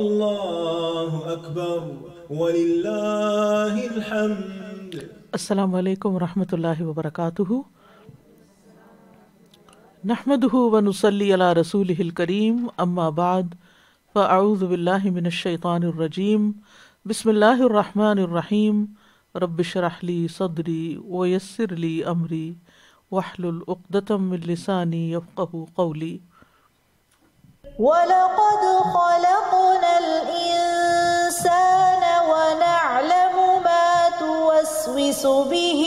अल्लाह अकबर वलिल्लाहिल हम्द अस्सलाम वालेकुम रहमतुल्लाहि व बरकातुहू नहमदहू व नुसल्ली अला रसूलिहिल करीम अम्मा बाद फ़अऊज़ु बिल्लाहि मिनश शैतानिर रजीम बिस्मिल्लाहिर रहमानिर रहीम रब्बिशरह ली सदरी व यस्सिर ली अमरी वहलुल उक़्दतम मिन लिसानी यफ़क़हू क़ौली ولقد خلقنا الإنسان ونعلم ما توسوس به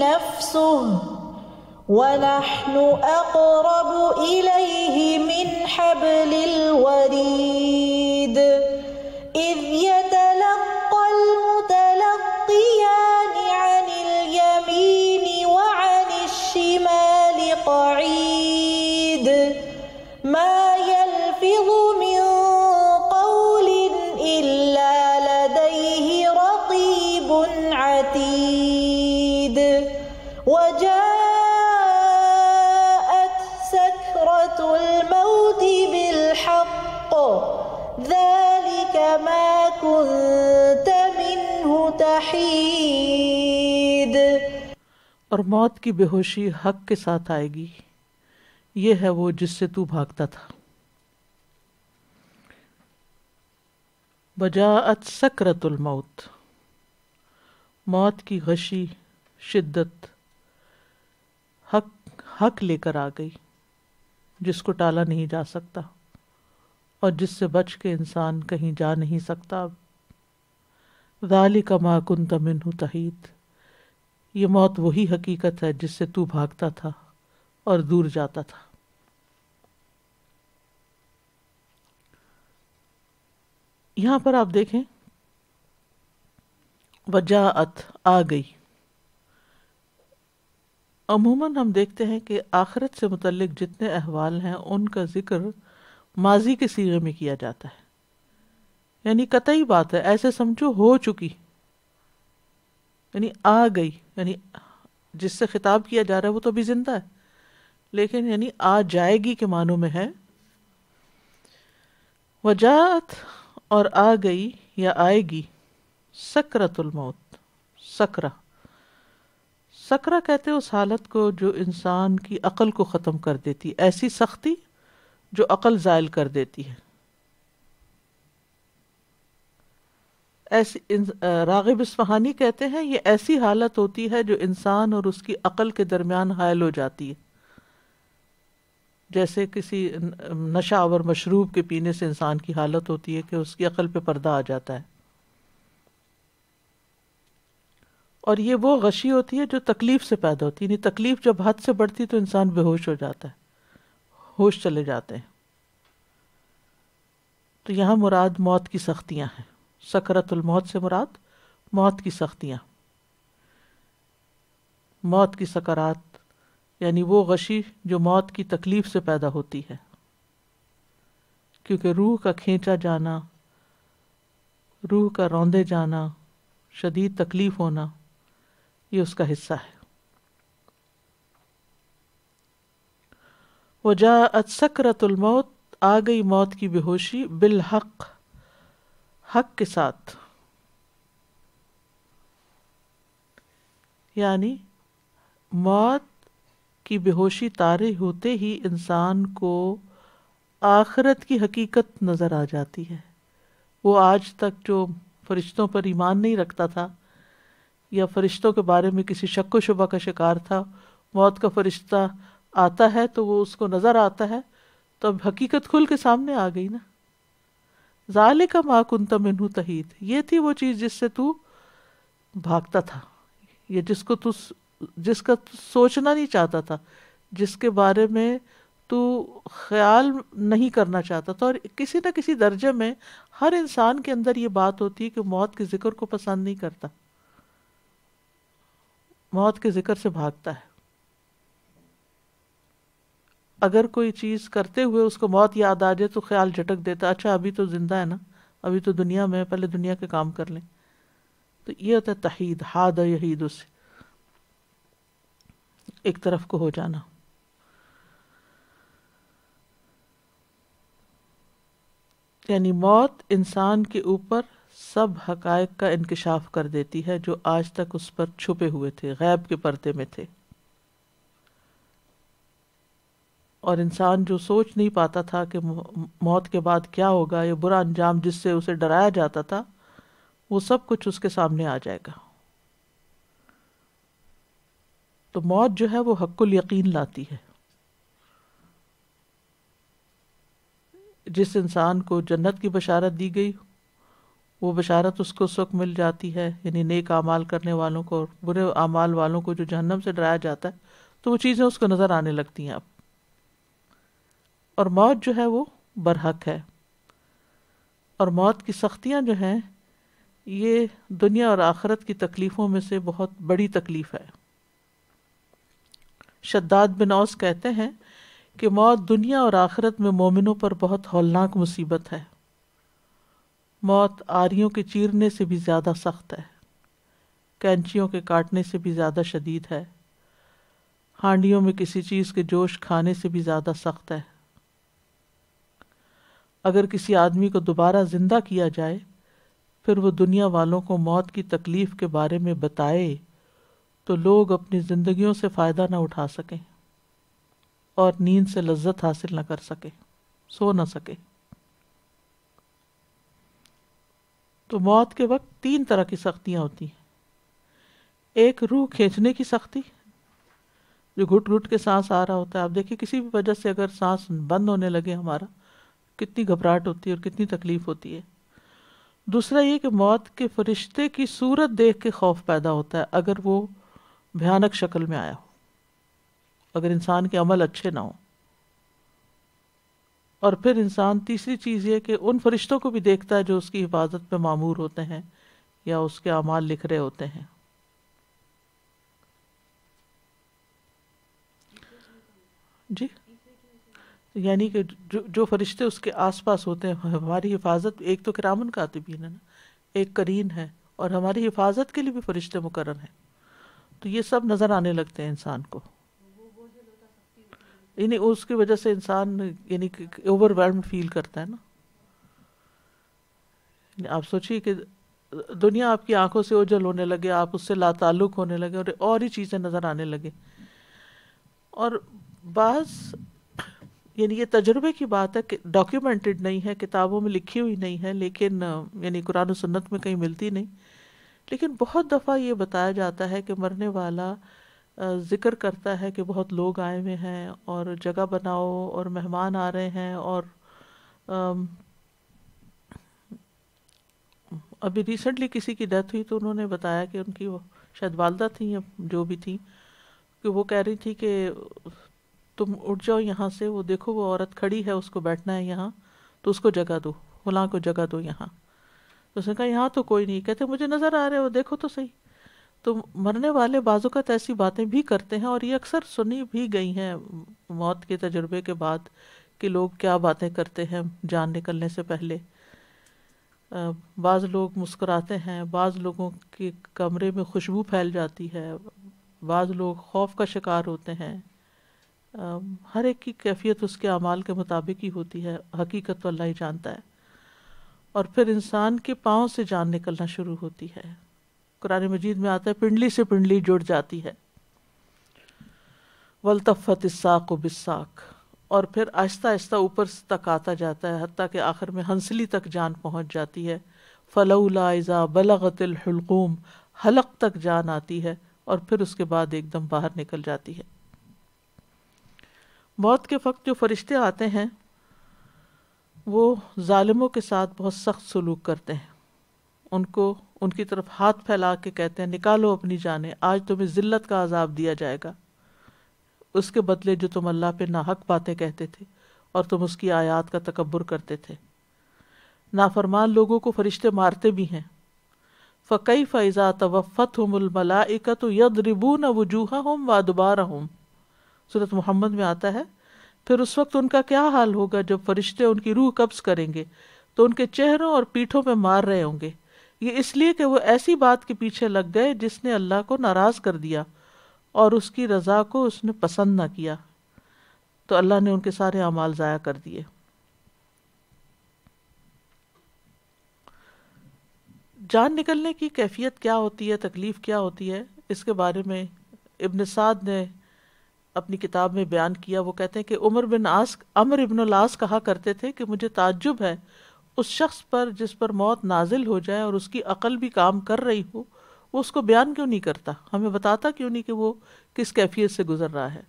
نفسه ونحن أقرب إليه من حبل الوريد إذ يتلقى और मौत की बेहोशी हक के साथ आएगी ये है वो जिससे तू भागता था बजा सकरतुल मौत मौत की गशी शिद्दत हक हक लेकर आ गई जिसको टाला नहीं जा सकता और जिससे बच के इंसान कहीं जा नहीं सकता अब दाली का माकुन तमिन तहीद ये मौत वही हकीकत है जिससे तू भागता था और दूर जाता था यहां पर आप देखें वजाअत आ गई अमूमन हम देखते हैं कि आखिरत से मुतलक जितने अहवाल हैं उनका जिक्र माजी के सीरे में किया जाता है यानी कतई बात है ऐसे समझो हो चुकी यानी आ गई यानी जिससे खिताब किया जा रहा है वो तो अभी जिंदा है लेकिन यानी आ जाएगी के मानों में है वजात और आ गई या आएगी सकरतुल मौत सकरा सकरा कहते हैं उस हालत को जो इंसान की अकल को ख़त्म कर देती है ऐसी सख्ती जो अकल ज़ायल कर देती है ऐसी रागिब इसफहानी कहते हैं ये ऐसी हालत होती है जो इंसान और उसकी अकल के दरमियान हायल हो जाती है जैसे किसी नशा और मशरूब के पीने से इंसान की हालत होती है कि उसकी अकल पे पर्दा आ जाता है और ये वो गशी होती है जो तकलीफ़ से पैदा होती है तकलीफ़ जब हद से बढ़ती तो इंसान बेहोश हो जाता है होश चले जाते हैं तो यहाँ मुराद मौत की सख्तियाँ हैं मौत से मुराद मौत की सख्तियाँ मौत की सकरात यानी वो गशी जो मौत की तकलीफ से पैदा होती है क्योंकि रूह का खींचा जाना रूह का रौंदे जाना शदीद तकलीफ होना ये उसका हिस्सा है वजा अत सकरतुलमौत आ गई मौत की बेहोशी बिलहक़ हक के साथ यानी मौत की बेहोशी तारे होते ही इंसान को आखरत की हकीकत नज़र आ जाती है वो आज तक जो फरिश्तों पर ईमान नहीं रखता था या फरिश्तों के बारे में किसी शक व शुबा का शिकार था मौत का फरिश्ता आता है तो वो उसको नज़र आता है तो अब हकीकत खुल के सामने आ गई ना जाले का माँ माकुंता मिनू तहीद ये थी वो चीज़ जिससे तू भागता था ये जिसको तू जिसका तू सोचना नहीं चाहता था जिसके बारे में तू ख्याल नहीं करना चाहता था और किसी न किसी दर्जे में हर इंसान के अंदर ये बात होती है कि मौत के ज़िक्र को पसंद नहीं करता मौत के ज़िक्र से भागता है अगर कोई चीज़ करते हुए उसको मौत याद आ जाए तो ख्याल झटक देता अच्छा अभी तो ज़िंदा है ना अभी तो दुनिया में पहले दुनिया के काम कर लें तो ये होता है तहीद हाद यहीद उससे एक तरफ को हो जाना यानी मौत इंसान के ऊपर सब हकायक का इंकशाफ कर देती है जो आज तक उस पर छुपे हुए थे गैब के पर्दे में थे और इंसान जो सोच नहीं पाता था कि मौत के बाद क्या होगा या बुरा अंजाम जिससे उसे डराया जाता था वो सब कुछ उसके सामने आ जाएगा तो मौत जो है वो हक्कुल यकीन लाती है जिस इंसान को जन्नत की बशारत दी गई वो बशारत उसको सुख मिल जाती है यानी नेक आमाल करने वालों को और बुरे आमाल वालों को जो जहन्नम से डराया जाता है तो वो चीज़ें उसको नज़र आने लगती हैं अब और मौत जो है वो बरहक है और मौत की सख्तियाँ जो हैं ये दुनिया और आखरत की तकलीफ़ों में से बहुत बड़ी तकलीफ़ है शद्दाद बिन औस कहते हैं कि मौत दुनिया और आखरत में मोमिनों पर बहुत हौलनाक मुसीबत है मौत आरियों के चीरने से भी ज़्यादा सख्त है कैंचियों के काटने से भी ज़्यादा शदीद है हांडियों में किसी चीज़ के जोश खाने से भी ज़्यादा सख्त है अगर किसी आदमी को दोबारा जिंदा किया जाए फिर वो दुनिया वालों को मौत की तकलीफ़ के बारे में बताए तो लोग अपनी ज़िंदगियों से फ़ायदा ना उठा सकें और नींद से लज्जत हासिल ना कर सकें सो ना सकें तो मौत के वक्त तीन तरह की सख्तियाँ होती हैं एक रूह खींचने की सख्ती जो घुट घुट के सांस आ रहा होता है आप देखिए किसी भी वजह से अगर सांस बंद होने लगे हमारा कितनी घबराहट होती है और कितनी तकलीफ होती है दूसरा ये कि मौत के फरिश्ते की सूरत देख के खौफ पैदा होता है अगर वो भयानक शक्ल में आया हो अगर इंसान के अमल अच्छे ना हो और फिर इंसान तीसरी चीज़ ये कि उन फरिश्तों को भी देखता है जो उसकी हिफाजत पे मामूर होते हैं या उसके अमाल लिख रहे होते हैं जी यानी कि जो जो फरिश्ते उसके आसपास होते हैं हाँ, हमारी हिफाजत एक तो करामन कातिबीन है ना एक करीन है और हमारी हिफाजत के लिए भी फरिश्ते मुकर हैं तो ये सब नज़र आने लगते हैं इंसान को यानी उसकी वजह से इंसान यानी कि ओवरवेलम फील करता है ना आप सोचिए कि दुनिया आपकी आंखों से ओझल होने लगे आप उससे लातालुक होने लगे और और ही चीज़ें नज़र आने लगे और बास यानी ये तजुर्बे की बात है कि डॉक्यूमेंटेड नहीं है किताबों में लिखी हुई नहीं है लेकिन यानी कुरान सुन्नत में कहीं मिलती नहीं लेकिन बहुत दफ़ा ये बताया जाता है कि मरने वाला ज़िक्र करता है कि बहुत लोग आए हुए हैं और जगह बनाओ और मेहमान आ रहे हैं और अभी रिसेंटली किसी की डेथ हुई तो उन्होंने बताया कि उनकी वो शायद वालदा थी या जो भी थी कि वो कह रही थी कि तुम उठ जाओ यहाँ से वो देखो वो औरत खड़ी है उसको बैठना है यहाँ तो उसको जगह दो फलां को जगह दो यहाँ तो उसने कहा यहाँ तो कोई नहीं कहते मुझे नज़र आ रहे हो देखो तो सही तो मरने वाले का तो ऐसी बातें भी करते हैं और ये अक्सर सुनी भी गई हैं मौत के तजर्बे के बाद कि लोग क्या बातें करते हैं जान निकलने से पहले बाज़ लोग मुस्कुराते हैं बाज़ लोगों के कमरे में खुशबू फैल जाती है बाज़ लोग खौफ का शिकार होते हैं हर एक की कैफियत उसके अमाल के मुताबिक ही होती है हकीकत तो अल्लाह ही जानता है और फिर इंसान के पाँव से जान निकलना शुरू होती है कुरान मजीद में आता है पिंडली से पिंडली जुड़ जाती है वलतफ़त इसाक व बिसाक और फिर आहिस्ता आहिस्ता ऊपर तक आता जाता है हती के आखिर में हंसली तक जान पहुँच जाती है फ़लौलाइज़ा बलगतिलहलकूम हलक तक जान आती है और फिर उसके बाद एकदम बाहर निकल जाती है मौत के वक्त जो फरिश्ते आते हैं वो ालमों के साथ बहुत सख्त सलूक करते हैं उनको उनकी तरफ हाथ फैला के कहते हैं निकालो अपनी जानें आज तुम्हें ज़िल्लत का अजाब दिया जाएगा उसके बदले जो तुम अल्लाह पे नाहक बातें कहते थे और तुम उसकी आयात का तकबर करते थे नाफरमान लोगों को फरिश्ते मारते भी हैं फ़कई फ़ैज़ा तवफ़त हमलमलाइका तो यद रिबू न वजूहा हम वादबारा हम सूरत मोहम्मद में आता है फिर उस वक्त उनका क्या हाल होगा जब फरिश्ते उनकी रूह कब्ज करेंगे तो उनके चेहरों और पीठों में मार रहे होंगे ये इसलिए कि वो ऐसी बात के पीछे लग गए जिसने अल्लाह को नाराज़ कर दिया और उसकी रज़ा को उसने पसंद ना किया तो अल्लाह ने उनके सारे अमाल जया कर दिए जान निकलने की कैफियत क्या होती है तकलीफ़ क्या होती है इसके बारे में इबन साद ने अपनी किताब में बयान किया वो कहते हैं कि उमर बिन आस अमर इबन आस कहा करते थे कि मुझे ताजुब है उस शख्स पर जिस पर मौत नाजिल हो जाए और उसकी अकल भी काम कर रही हो वो उसको बयान क्यों नहीं करता हमें बताता क्यों नहीं कि वो किस कैफियत से गुजर रहा है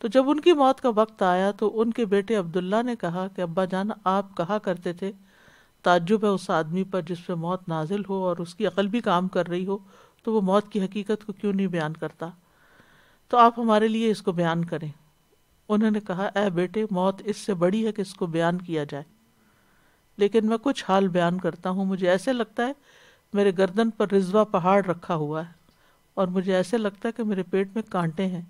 तो जब उनकी मौत का वक्त आया तो उनके बेटे अब्दुल्ला ने कहा कि अब्बा जान आप कहा करते थे ताज्जुब है उस आदमी पर जिस पर मौत नाजिल हो और उसकी अकल भी काम कर रही हो तो वो मौत की हकीकत को क्यों नहीं बयान करता तो आप हमारे लिए इसको बयान करें उन्होंने कहा ऐ बेटे मौत इससे बड़ी है कि इसको बयान किया जाए लेकिन मैं कुछ हाल बयान करता हूँ मुझे ऐसे लगता है मेरे गर्दन पर रिजवा पहाड़ रखा हुआ है और मुझे ऐसे लगता है कि मेरे पेट में कांटे हैं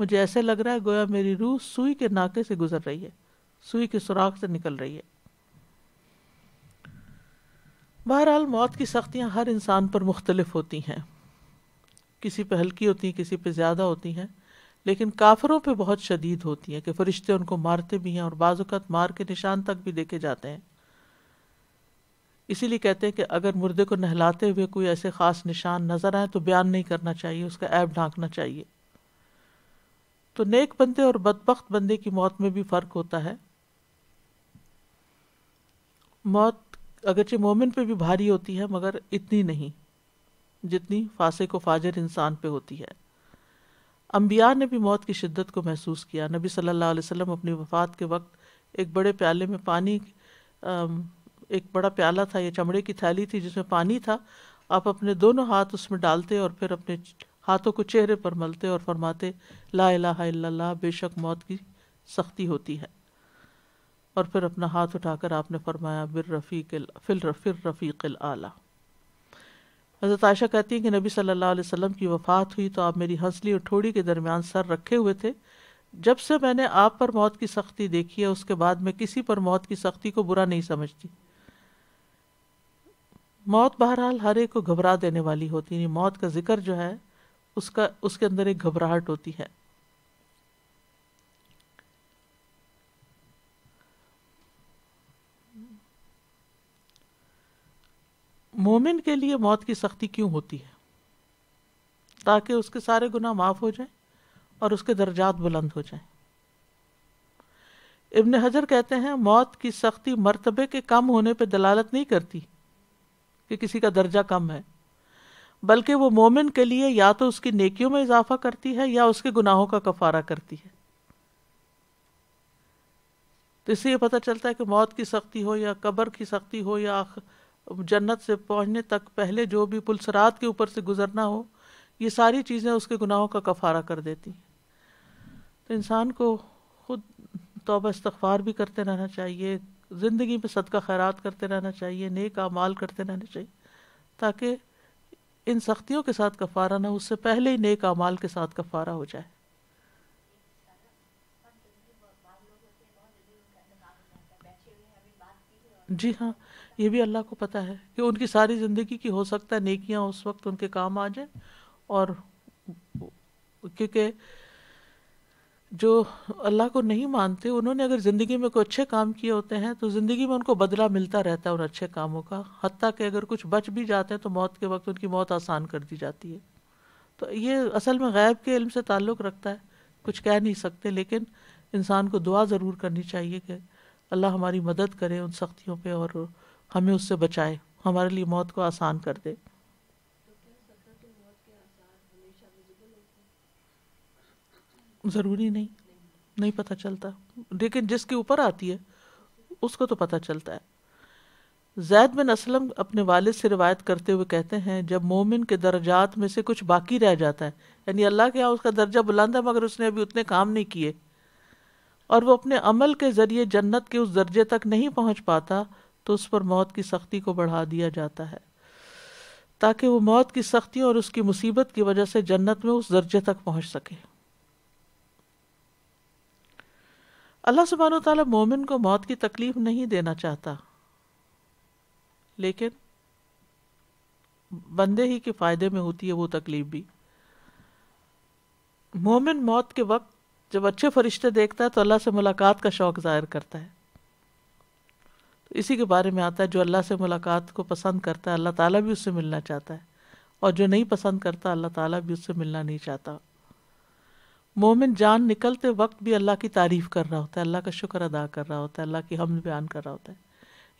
मुझे ऐसे लग रहा है गोया मेरी रूह सुई के नाके से गुजर रही है सुई के सुराख से निकल रही है बहरहाल मौत की सख्तियाँ हर इंसान पर मुख्तलिफ़ होती हैं किसी पे हल्की होती हैं किसी पे ज़्यादा होती हैं लेकिन काफरों पे बहुत शदीद होती हैं कि फरिश्ते उनको मारते भी हैं और बाज़ात मार के निशान तक भी देखे जाते हैं इसीलिए कहते हैं कि अगर मुर्दे को नहलाते हुए कोई ऐसे ख़ास निशान नज़र आए तो बयान नहीं करना चाहिए उसका ऐब ढांकना चाहिए तो नेक बंदे और बदबख्त बंदे की मौत में भी फ़र्क होता है मौत अगरचे मोमिन पे भी भारी होती है मगर इतनी नहीं जितनी फासे को फाजर इंसान पे होती है अम्बिया ने भी मौत की शिद्दत को महसूस किया नबी सल्लल्लाहु अलैहि वसल्लम अपनी वफ़ात के वक्त एक बड़े प्याले में पानी एक बड़ा प्याला था या चमड़े की थैली थी जिसमें पानी था आप अपने दोनों हाथ उसमें डालते और फिर अपने हाथों को चेहरे पर मलते और फरमाते ला ला बेशक मौत की सख्ती होती है और फिर अपना हाथ उठाकर आपने फरमाया बिर रफ़ीक फिर फिर रफ़ीक आला हज़रत आयशा कहती हैं कि नबी सल्लल्लाहु अलैहि वसल्लम की वफ़ात हुई तो आप मेरी हंसली और ठोड़ी के दरमियान सर रखे हुए थे जब से मैंने आप पर मौत की सख्ती देखी है उसके बाद मैं किसी पर मौत की सख्ती को बुरा नहीं समझती मौत बहरहाल हर एक को घबरा देने वाली होती है मौत का जिक्र जो है उसका उसके अंदर एक घबराहट होती है मोमिन के लिए मौत की सख्ती क्यों होती है ताकि उसके सारे गुना माफ़ हो जाएं और उसके दर्जात बुलंद हो जाएं इब्न हजर कहते हैं मौत की सख्ती मर्तबे के कम होने पर दलालत नहीं करती कि किसी का दर्जा कम है बल्कि वो मोमिन के लिए या तो उसकी नेकियों में इजाफा करती है या उसके गुनाहों का कफारा करती है तो इससे यह पता चलता है कि मौत की सख्ती हो या कब्र की सख्ती हो या जन्नत से पहुंचने तक पहले जो भी पुलसरात के ऊपर से गुजरना हो ये सारी चीज़ें उसके गुनाहों का कफारा कर देती हैं तो इंसान को खुद तोबा इस्तफार भी करते रहना चाहिए ज़िंदगी में सदका खैरात करते रहना चाहिए नेक अमाल करते रहना चाहिए ताकि इन सख्तियों के साथ कफारा ना उससे पहले ही नेक अमाल के साथ कफारा हो जाए जी हाँ ये भी अल्लाह को पता है कि उनकी सारी ज़िंदगी की हो सकता है नेकियां उस वक्त उनके काम आ जाए और क्योंकि जो अल्लाह को नहीं मानते उन्होंने अगर ज़िंदगी में कोई अच्छे काम किए होते हैं तो ज़िंदगी में उनको बदला मिलता रहता है उन अच्छे कामों का हती कि अगर कुछ बच भी जाते हैं तो मौत के वक्त उनकी मौत आसान कर दी जाती है तो ये असल में गैब के इल्म से ताल्लुक़ रखता है कुछ कह नहीं सकते लेकिन इंसान को दुआ ज़रूर करनी चाहिए कि अल्लाह हमारी मदद करे उन सख्तियों पर और हमें उससे बचाए हमारे लिए मौत को आसान कर दे ज़रूरी नहीं नहीं पता चलता लेकिन जिसके ऊपर आती है उसको तो पता चलता है जैद बिन असलम अपने वालिद से रिवायत करते हुए कहते हैं जब मोमिन के दर्जात में से कुछ बाकी रह जाता है यानी अल्लाह के यहाँ उसका दर्जा बुलंद है मगर उसने अभी उतने काम नहीं किए और वो अपने अमल के ज़रिए जन्नत के उस दर्जे तक नहीं पहुंच पाता तो उस पर मौत की सख्ती को बढ़ा दिया जाता है ताकि वो मौत की सख्ती और उसकी मुसीबत की वजह से जन्नत में उस दर्जे तक पहुंच सके अल्लाह सुबहान तला मोमिन को मौत की तकलीफ नहीं देना चाहता लेकिन बंदे ही के फायदे में होती है वो तकलीफ भी मोमिन मौत के वक्त जब अच्छे फरिश्ते देखता है तो अल्लाह से मुलाकात का शौक जाहिर करता है इसी के बारे में आता है जो अल्लाह से मुलाकात को पसंद करता है अल्लाह ताला भी उससे मिलना चाहता है और जो नहीं पसंद करता अल्लाह ताला भी उससे मिलना नहीं चाहता मोमिन जान निकलते वक्त भी अल्लाह की तारीफ़ कर रहा होता है अल्लाह का शुक्र अदा कर रहा होता है अल्लाह की हम बयान कर रहा होता है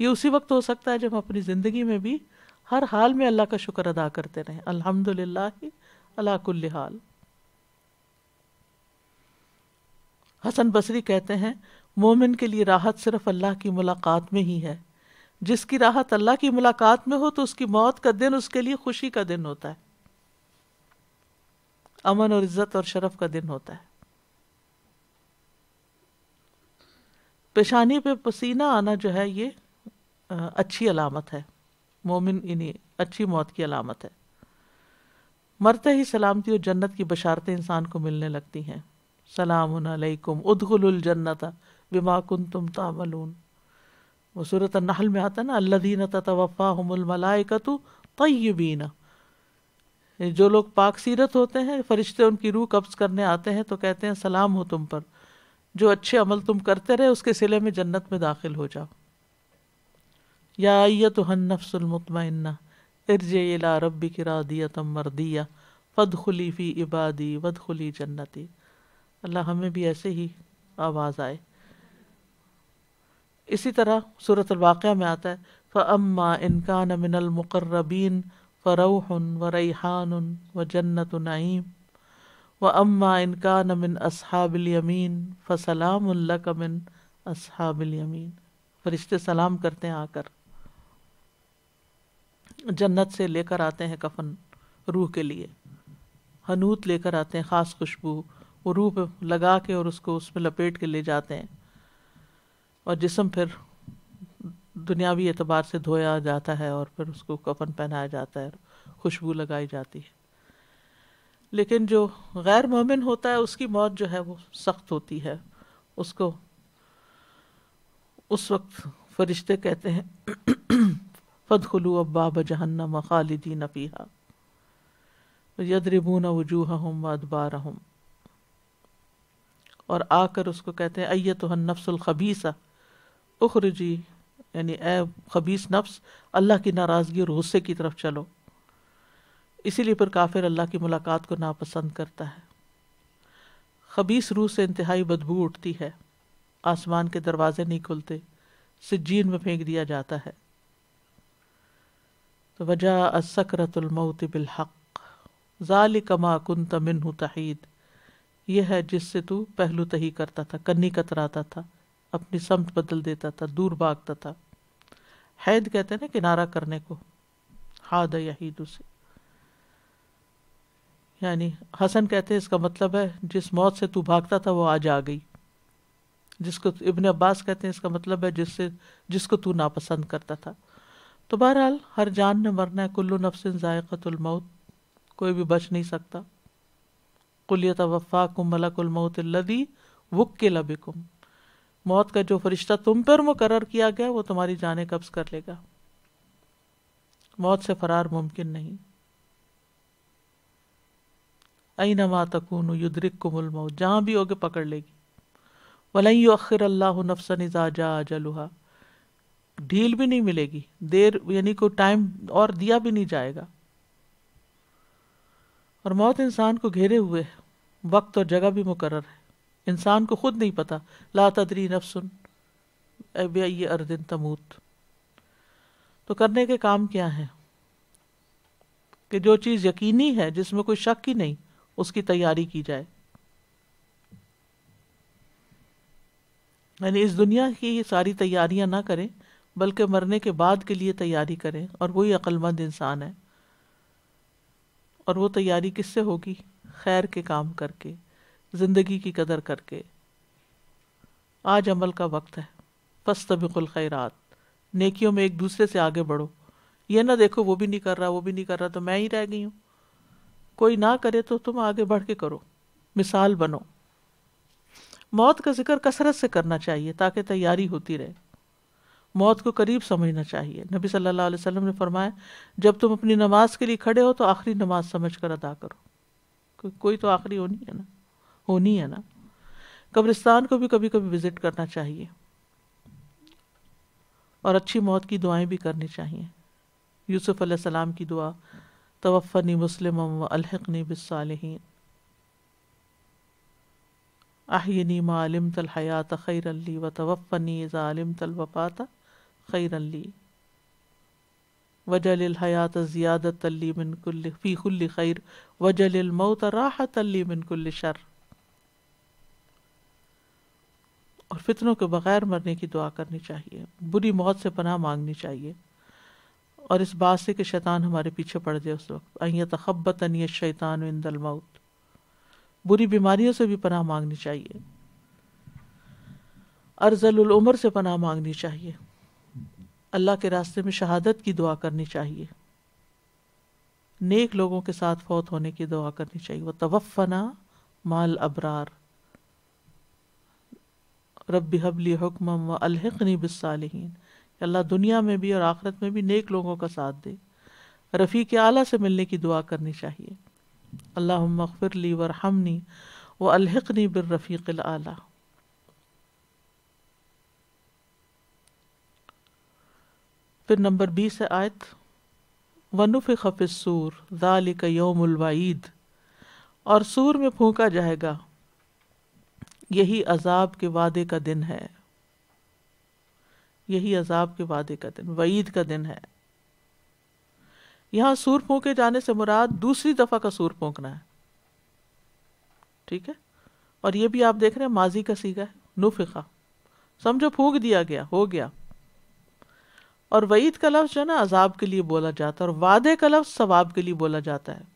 ये उसी वक्त हो सकता है जब हम अपनी ज़िंदगी में भी हर हाल में अल्लाह का शुक्र अदा करते रहें अल्हम्दुलिल्लाह हाल हसन बसरी कहते हैं मोमिन के लिए राहत सिर्फ अल्लाह की मुलाकात में ही है जिसकी राहत अल्लाह की मुलाकात में हो तो उसकी मौत का दिन उसके लिए खुशी का दिन होता है अमन और इज्जत और शरफ का दिन होता है पेशानी पे पसीना आना जो है ये अच्छी अलामत है मोमिन इन्हीं अच्छी मौत की अलामत है मरते ही सलामती और जन्नत की बशारतें इंसान को मिलने लगती हैं सलाम उदगुल जन्नत बिमाकुन तुम तामलून वो सूरत नहल में आता ना अल्लादीन ततवफ़ा हमलमलाकतु तयबीना जो लोग पाक सीरत होते हैं फरिश्ते उनकी रूह कब्ज़ करने आते हैं तो कहते हैं सलाम हो तुम पर जो अच्छे अमल तुम करते रहे उसके सिले में जन्नत में दाखिल हो जाओ या तो आइयत हन्नफसलमतमन्ना इर्ज इला रबी तम मर दिया फद खुली फ़ी इबादी वद खुली जन्नती अल्लाह हमें भी ऐसे ही आवाज़ आए इसी तरह सूरत अलवाक़ में आता है फ़म्मा इनकान मिनलमक़र्रबीन फ़रोहन व रैहान व जन्नत नईम व अम्मा इनकान मिन असहाबिलयमीन फ़सलाम असहाबिलयमीन फरिश्ते सलाम करते हैं आकर जन्नत से लेकर आते हैं कफन रूह के लिए हनूत लेकर आते हैं ख़ास खुशबू वो रूह पे लगा के और उसको उसमें लपेट के ले जाते हैं और जिसम फिर दुनियावी एतबार से धोया जाता है और फिर उसको कफन पहनाया जाता है खुशबू लगाई जाती है लेकिन जो गैर मोमिन होता है उसकी मौत जो है वो सख्त होती है उसको उस वक्त फरिश्ते कहते हैं फदखलू अब्बाब जहन्नम खालिदीन फीहा यदरिबून वजूह हम अदबार हम और आकर उसको कहते हैं अय्य तो हन नफ्सुल खबीसा उखरजी यानी ए खबीस नफ्स अल्लाह की नाराज़गी और गुस्से की तरफ चलो इसीलिए पर काफिर अल्लाह की मुलाकात को नापसंद करता है खबीस रूह से इंतहाई बदबू उठती है आसमान के दरवाजे नहीं खुलते सिजीन में फेंक दिया जाता है तो वजह असकरतुलमौत बिलहक ज़ाल कमा कन तमिन तहीद यह है जिससे तू पहलू तही करता था कन्नी कतराता था अपनी समत बदल देता था दूर भागता था हैद कहते ना किनारा करने को हाद यहीद उसे यानी हसन कहते हैं इसका मतलब है जिस मौत से तू भागता था वो आज आ गई जिसको इब्ने अब्बास कहते हैं इसका मतलब है जिससे जिसको तू नापसंद करता था तो बहरहाल हर जान ने मरना है कुल्लु नफसिन मौत कोई भी बच नहीं सकता कुलियत वफ़ा कुम मलकुलमौत लदी वक्के लबिकुम मौत का जो फरिश्ता तुम पर मुकर किया गया वो तुम्हारी जानें कब्ज कर लेगा मौत से फरार मुमकिन नहीं ऐनमा तकून युद्रिक कुमुल मौत जहाँ भी होगे पकड़ लेगी वलई आखिर अल्लाह नफसन इजाजा अजलहा ढील भी नहीं मिलेगी देर यानी कोई टाइम और दिया भी नहीं जाएगा और मौत इंसान को घेरे हुए है वक्त और जगह भी मुकर है इंसान को खुद नहीं पता ला तदरी नफसुन ये अर्दिन तमूत तो करने के काम क्या हैं कि जो चीज़ यकीनी है जिसमें कोई शक ही नहीं उसकी तैयारी की जाए यानी इस दुनिया की सारी तैयारियां ना करें बल्कि मरने के बाद के लिए तैयारी करें और वही अक्लमंद इंसान है और वो तैयारी किससे होगी खैर के काम करके ज़िंदगी की कदर करके आज अमल का वक्त है फस्तबिकुल खैरात नेकियों में एक दूसरे से आगे बढ़ो ये ना देखो वो भी नहीं कर रहा वो भी नहीं कर रहा तो मैं ही रह गई हूँ कोई ना करे तो तुम आगे बढ़ के करो मिसाल बनो मौत का जिक्र कसरत से करना चाहिए ताकि तैयारी होती रहे मौत को करीब समझना चाहिए नबी सल्लल्लाहु अलैहि वसल्लम ने फरमाया जब तुम अपनी नमाज के लिए खड़े हो तो आखिरी नमाज समझ कर अदा करो कोई तो आखिरी होनी है ना होनी है ना कब्रिस्तान को भी कभी कभी विजिट करना चाहिए और अच्छी मौत की दुआएं भी करनी चाहिए यूसुफ सलाम की दुआ तवफ़नी मुस्लिम व अलहनी बिसालहीन आहिनी मालिम तल हयात खैर अली व तवफ़नी ज़ालिम तल वफ़ात खैर अली वजल हयात ज़ियादत अली मिनकुल्ल फ़ी खैर वजल मऊत राहत अली मिनकुल्ल शर और फितनों के बगैर मरने की दुआ करनी चाहिए बुरी मौत से पनाह मांगनी चाहिए और इस बात से कि शैतान हमारे पीछे पड़ जाए उस वक्त अहिया तखब्बत अन शैतान इंदल मऊत बुरी बीमारियों से भी पनाह मांगनी चाहिए अर्जल उम्र से पनाह मांगनी चाहिए अल्लाह के रास्ते में शहादत की दुआ करनी चाहिए नेक लोगों के साथ फौत होने की दुआ करनी चाहिए वह तवफ़ना माल अबरार रब हबली हुक्म व अलहकनी बिसालहीन अल्लाह दुनिया में भी और आखरत में भी नेक लोगों का साथ दे रफ़ी के आला से मिलने की दुआ करनी चाहिए अल्लाह मगफिरली वरहमनी व अलहकनी बिररफ़ीक आला फिर नंबर बीस है आयत वनुफ खफिसूर दालिक योमुलवाद और सूर में फूका जाएगा यही अजाब के वादे का दिन है यही अजाब के वादे का दिन वईद का दिन है यहां सूर फूके जाने से मुराद दूसरी दफ़ा का सूर फूकना है ठीक है और ये भी आप देख रहे हैं माजी का सीगा है नुफिका समझो फूक दिया गया हो गया और वईद का लफ्ज़ जो है ना अजाब के लिए बोला जाता है और वादे का लफ्ज़ सवाब के लिए बोला जाता है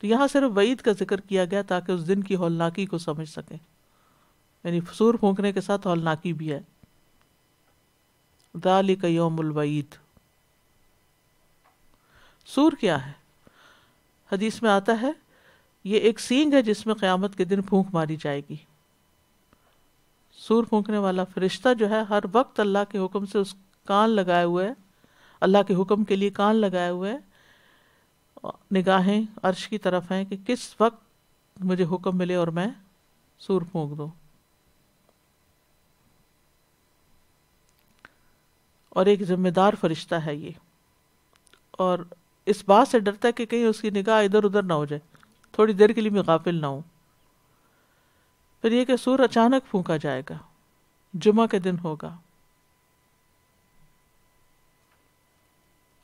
तो यहाँ सिर्फ वईद का जिक्र किया गया ताकि उस दिन की हौलनाकी को समझ सकें यानी सूर फूकने के साथ हौलनाकी भी है दालिक यौमलवईद सूर क्या है हदीस में आता है ये एक सींग है जिसमें क़यामत के दिन फूंक मारी जाएगी सूर फूंकने वाला फरिश्ता जो है हर वक्त अल्लाह के हुक्म से उस कान लगाए हुए है अल्लाह के हुक्म के लिए कान लगाए हुए है निगाहें अर्श की तरफ हैं कि किस वक्त मुझे हुक्म मिले और मैं सूर फूक दूँ और एक जिम्मेदार फरिश्ता है ये और इस बात से डरता है कि कहीं उसकी निगाह इधर उधर ना हो जाए थोड़ी देर के लिए मैं गाफिल ना हूँ फिर यह कि सूर अचानक फूका जाएगा जुमा के दिन होगा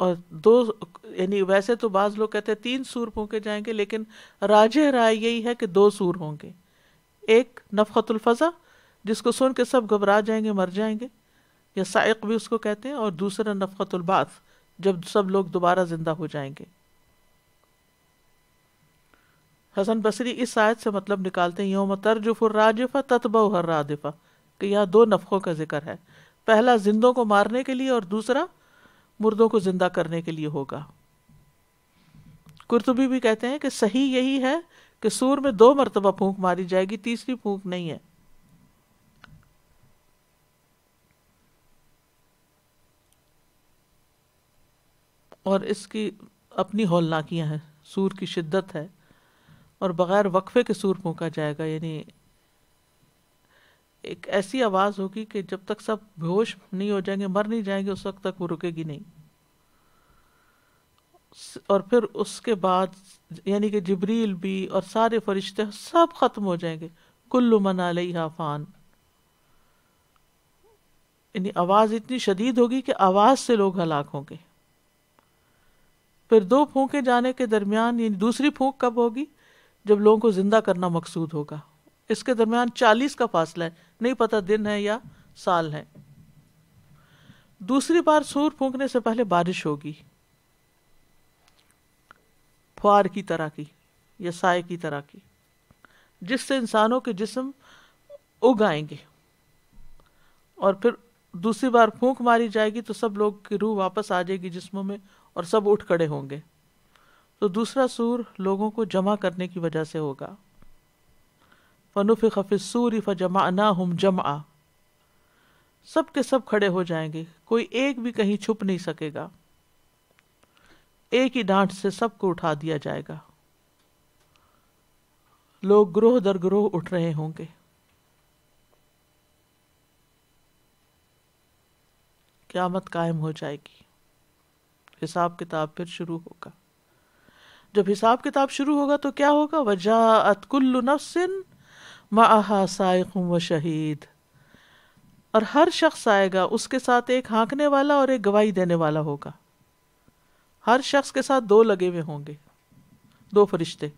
और दो यानी वैसे तो बाज लोग कहते हैं तीन सूर फूके जाएंगे लेकिन राजे राय यही है कि दो सूर होंगे एक नफ़तुल्फ़ज़ा जिसको सुन के सब घबरा जाएंगे मर जाएंगे या साइक भी उसको कहते हैं और दूसरा नफ़तुल्बाथ जब सब लोग दोबारा ज़िंदा हो जाएंगे हसन बसरी इस आयत से मतलब निकालते हैं योम तरजुफुर राजफा ततबा हर रादिफ़ा कि यह दो नफ़ों का जिक्र है पहला जिंदों को मारने के लिए और दूसरा मुर्दों को ज़िंदा करने के लिए होगा कुर्तुबी भी कहते हैं कि सही यही है कि सूर में दो मरतबा फूंक मारी जाएगी तीसरी फूंक नहीं है और इसकी अपनी हौलनाकियां हैं सूर की शिद्दत है और बग़ैर वक्फे के सूर फूका जाएगा यानी एक ऐसी आवाज़ होगी कि जब तक सब बेहोश नहीं हो जाएंगे मर नहीं जाएंगे उस वक्त तक वो रुकेगी नहीं और फिर उसके बाद यानी कि जबरील भी और सारे फरिश्ते सब ख़त्म हो जाएंगे कुल्लु मना लई हाफान यानी आवाज़ इतनी शदीद होगी कि आवाज़ से लोग हलाक होंगे फिर दो फूके जाने के दरमियान यानी दूसरी फूक कब होगी जब लोगों को ज़िंदा करना मकसूद होगा इसके दरमियान चालीस का फासला है नहीं पता दिन है या साल है दूसरी बार सूर फूंकने से पहले बारिश होगी फुहार की तरह की या साय की तरह की जिससे इंसानों के जिस्म उग आएंगे और फिर दूसरी बार फूंक मारी जाएगी तो सब लोग की रूह वापस आ जाएगी जिस्मों में और सब उठ खड़े होंगे तो दूसरा सूर लोगों को जमा करने की वजह से होगा फ़नुफ़ खफ़िसूरी फ़जमा ना हम जमा सब के सब खड़े हो जाएंगे कोई एक भी कहीं छुप नहीं सकेगा एक ही डांट से सबको उठा दिया जाएगा लोग ग्रोह दर ग्रोह उठ रहे होंगे क्यामत कायम हो जाएगी हिसाब किताब फिर शुरू होगा जब हिसाब किताब शुरू होगा तो क्या होगा वजह अतकुल्ल नफ्सिन माहा साइक व शहीद और हर शख्स आएगा उसके साथ एक हाँकने वाला और एक गवाही देने वाला होगा हर शख्स के साथ दो लगे हुए होंगे दो फरिश्ते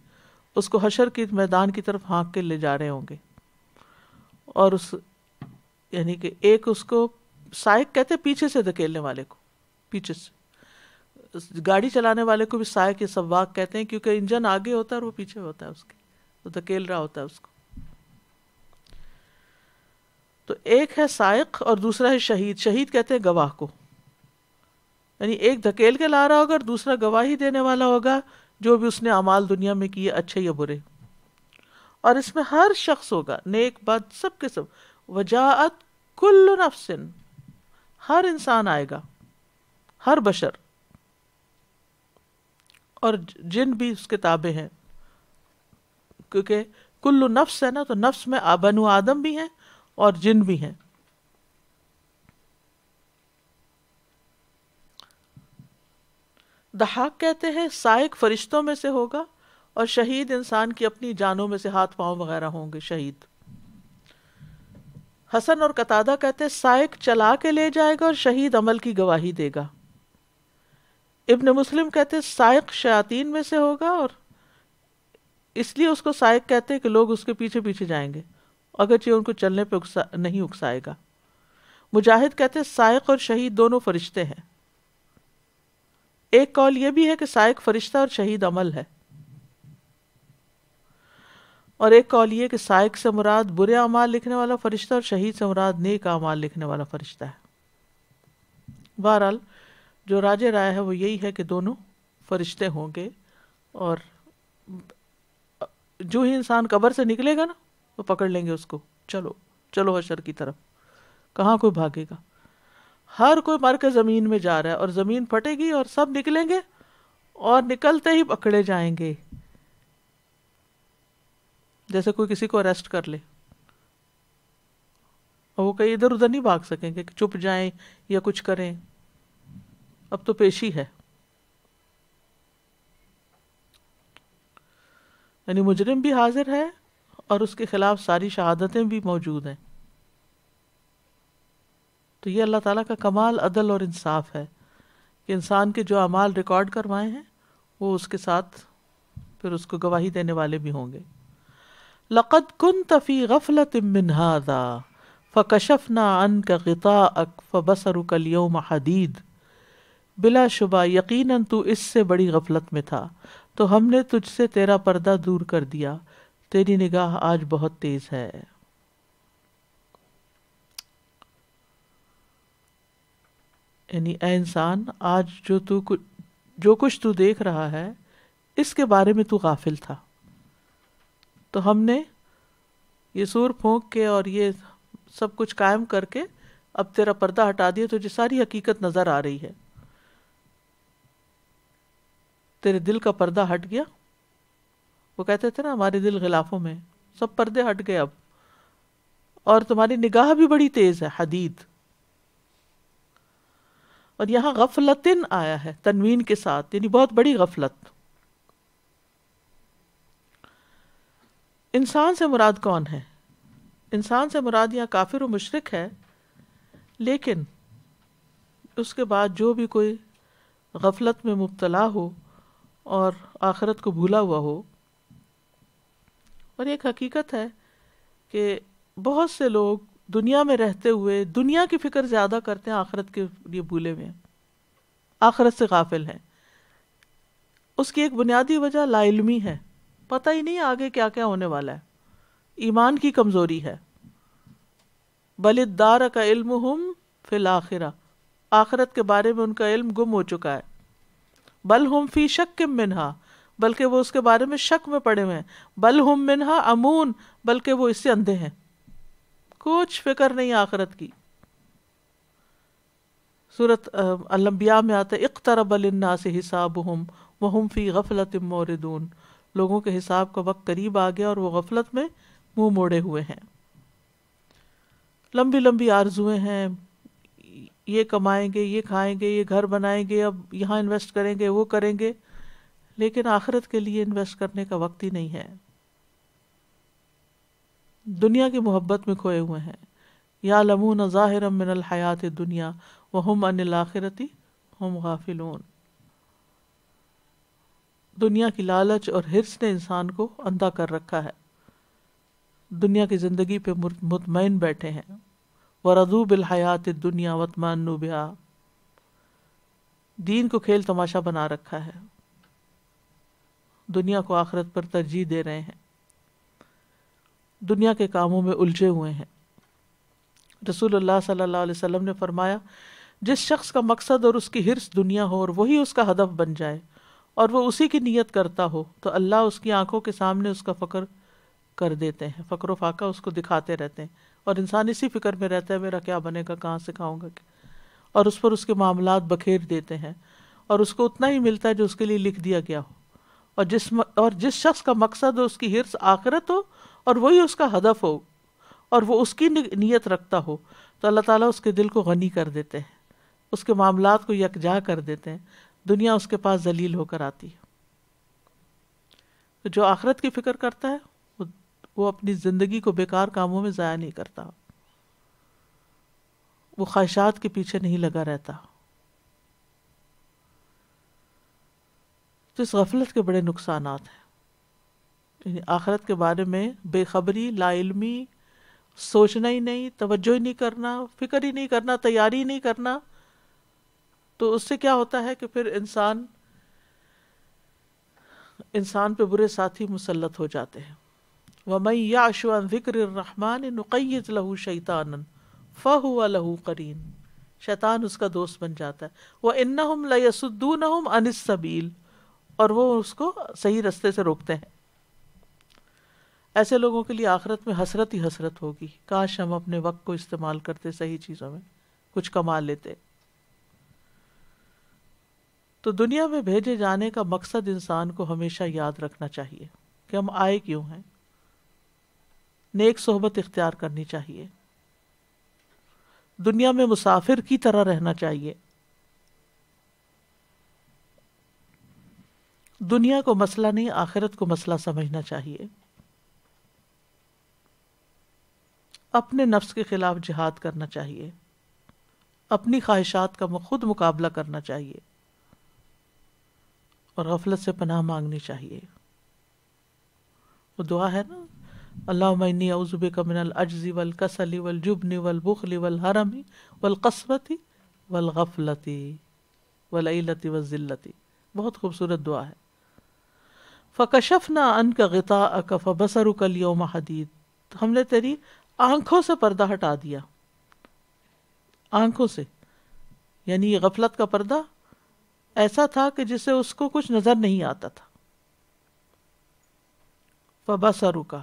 उसको हशर के मैदान की तरफ हाँक के ले जा रहे होंगे और उस यानी कि एक उसको साइक कहते हैं पीछे से धकेलने वाले को पीछे से गाड़ी चलाने वाले को भी साइक या सवाक कहते हैं क्योंकि इंजन आगे होता है और वो पीछे होता है उसके तो धकेल रहा होता है उसको तो एक है साइक और दूसरा है शहीद शहीद कहते हैं गवाह को यानी एक धकेल के ला रहा होगा और दूसरा गवाह ही देने वाला होगा जो भी उसने अमाल दुनिया में किए अच्छे या बुरे और इसमें हर शख्स होगा नेक बद सब के सब वजात कुल नफसिन हर इंसान आएगा हर बशर और जिन भी उस किताबें हैं क्योंकि कुल्लु नफ्स है ना तो नफ्स में बनू आदम भी हैं और जिन भी हैं दहाक कहते हैं सायक फरिश्तों में से होगा और शहीद इंसान की अपनी जानों में से हाथ पांव वगैरह होंगे शहीद हसन और कतादा कहते हैं सायक चला के ले जाएगा और शहीद अमल की गवाही देगा इब्न मुस्लिम कहते हैं सायक शयातीन में से होगा और इसलिए उसको सायक कहते हैं कि लोग उसके पीछे पीछे जाएंगे अगरचे उनको चलने पर उकसा नहीं उकसाएगा मुजाहिद कहते सायक और शहीद दोनों फरिश्ते हैं एक कौल यह भी है कि सायक फरिश्ता और शहीद अमल है और एक कौल यह कि सायक से मुराद बुरे अमाल लिखने वाला फरिश्ता और शहीद से मुराद नेक अमाल लिखने वाला फरिश्ता है बहरहाल जो राजे राय है वो यही है कि दोनों फरिश्ते होंगे और जो ही इंसान कबर से निकलेगा ना वो पकड़ लेंगे उसको चलो चलो हशर की तरफ कहाँ कोई भागेगा हर कोई मर के ज़मीन में जा रहा है और ज़मीन फटेगी और सब निकलेंगे और निकलते ही पकड़े जाएंगे जैसे कोई किसी को अरेस्ट कर ले और वो कहीं इधर उधर नहीं भाग सकेंगे कि चुप जाएं या कुछ करें अब तो पेशी है यानी मुजरिम भी हाजिर है और उसके ख़िलाफ़ सारी शहादतें भी मौजूद हैं तो ये अल्लाह ताला का कमाल अदल और इंसाफ है कि इंसान के जो अमाल रिकॉर्ड करवाए हैं वो उसके साथ फिर उसको गवाही देने वाले भी होंगे लक़द कन तफ़ी गफलत मिनहादा फ़कशफ अन का गिता अक फ़बसर कलियोम हदीद बिलाशुबा यकीनन तू इससे बड़ी गफलत में था तो हमने तुझसे तेरा पर्दा दूर कर दिया तेरी निगाह आज बहुत तेज है यानी ए इंसान आज जो तू कुछ जो कुछ तू देख रहा है इसके बारे में तू गाफिल था तो हमने ये सूर फोंक के और ये सब कुछ कायम करके अब तेरा पर्दा हटा दिया तुझे सारी हकीकत नज़र आ रही है तेरे दिल का पर्दा हट गया वो कहते थे ना हमारे दिल गिलाफों में सब पर्दे हट गए अब और तुम्हारी निगाह भी बड़ी तेज है हदीद और यहां गफलतिन आया है तनवीन के साथ यानी बहुत बड़ी गफलत इंसान से मुराद कौन है इंसान से मुराद यहां काफिर और मुशरक है लेकिन उसके बाद जो भी कोई गफलत में मुबतला हो और आखरत को भूला हुआ हो और एक हकीकत है कि बहुत से लोग दुनिया में रहते हुए दुनिया की फ़िक्र ज़्यादा करते हैं आखरत के लिए भूले हुए आखरत से गाफिल हैं उसकी एक बुनियादी वजह लाइलमी है पता ही नहीं आगे क्या क्या होने वाला है ईमान की कमज़ोरी है बलिदार का इल्म हम फिल आखिरा आखरत के बारे में उनका इल्म गुम हो चुका है बल हम फी शक मिनहा बल्कि वो उसके बारे में शक में पड़े हुए हैं बल हम मिनहा अमून बल्कि वो इससे अंधे हैं कुछ फिक्र नहीं आखरत की सूरत अलम्बिया में आता है इकतरब अलन्ना से हिसाब हम वह फ़ी गफलत मोरदून लोगों के हिसाब का वक्त करीब आ गया और वो गफलत में मुंह मोड़े हुए हैं लंबी लंबी आरजुएं हैं ये कमाएंगे ये खाएंगे ये घर बनाएंगे अब यहाँ इन्वेस्ट करेंगे वो करेंगे लेकिन आखिरत के लिए इन्वेस्ट करने का वक्त ही नहीं है दुनिया की मोहब्बत में खोए हुए हैं या लमून ज़ाहिर मिनल हयात दुनिया व हम अनिल आखिरती हम गाफिलून दुनिया की लालच और हिरस ने इंसान को अंधा कर रखा है दुनिया की ज़िंदगी पे मुतमिन बैठे हैं वरदू बिल हयात दुनिया वतमान नूबिया दीन को खेल तमाशा बना रखा है दुनिया को आखरत पर तरजीह दे रहे हैं दुनिया के कामों में उलझे हुए हैं रसूलुल्लाह सल्लल्लाहु अलैहि वसल्लम ने फरमाया जिस शख्स का मकसद और उसकी हिरस दुनिया हो और वही उसका हदफ बन जाए और वह उसी की नीयत करता हो तो अल्लाह उसकी आंखों के सामने उसका फ़क्र कर देते हैं फ़क्र फाका उसको दिखाते रहते हैं और इंसान इसी फिक्र में रहता है मेरा क्या बनेगा कहाँ से खाऊंगा और उस पर उसके मामला बखेर देते हैं और उसको उतना ही मिलता है जो उसके लिए लिख दिया गया हो और जिस और जिस शख्स का मकसद हो उसकी हिरस आखिरत हो और वही उसका हदफ हो और वो उसकी नीयत रखता हो तो अल्लाह ताला उसके दिल को गनी कर देते हैं उसके मामला को यकजा कर देते हैं दुनिया उसके पास जलील होकर आती है तो जो आखरत की फ़िक्र करता है वो वो अपनी ज़िंदगी को बेकार कामों में ज़ाया नहीं करता वो ख्वाहिशात के पीछे नहीं लगा रहता तो इस गफलत के बड़े नुकसान हैं आखरत के बारे में बेखबरी लाइलमी सोचना ही नहीं तवज्जो ही नहीं करना फिक्र ही नहीं करना तैयारी नहीं करना तो उससे क्या होता है कि फिर इंसान इंसान पे बुरे साथी मुसलत हो जाते हैं वमई याशुअन ज़िक्र रहमान नक़ैत लहू शैतान फ़हुआ लहू करीन शैतान उसका दोस्त बन जाता है वह इन्ना हम लयसुद्दून हम अनसबील और वो उसको सही रास्ते से रोकते हैं ऐसे लोगों के लिए आखिरत में हसरत ही हसरत होगी काश हम अपने वक्त को इस्तेमाल करते सही चीज़ों में कुछ कमा लेते तो दुनिया में भेजे जाने का मकसद इंसान को हमेशा याद रखना चाहिए कि हम आए क्यों हैं नेक सोहबत इख्तियार करनी चाहिए दुनिया में मुसाफिर की तरह रहना चाहिए दुनिया को मसला नहीं आखिरत को मसला समझना चाहिए अपने नफ्स के खिलाफ जिहाद करना चाहिए अपनी ख्वाहिशात का खुद मुकाबला करना चाहिए और गफलत से पनाह मांगनी चाहिए वो दुआ है ना अल्लाह मनी जुबनी वल बुखली वल वल कसबती वल गफलती बहुत खूबसूरत दुआ है फ़कशफ ना अन का गता अकफ़ बसर कलियो महदीद तो हमने तेरी आँखों से पर्दा हटा दिया आँखों से यानी ये गफलत का पर्दा ऐसा था कि जिसे उसको कुछ नज़र नहीं आता था फबा का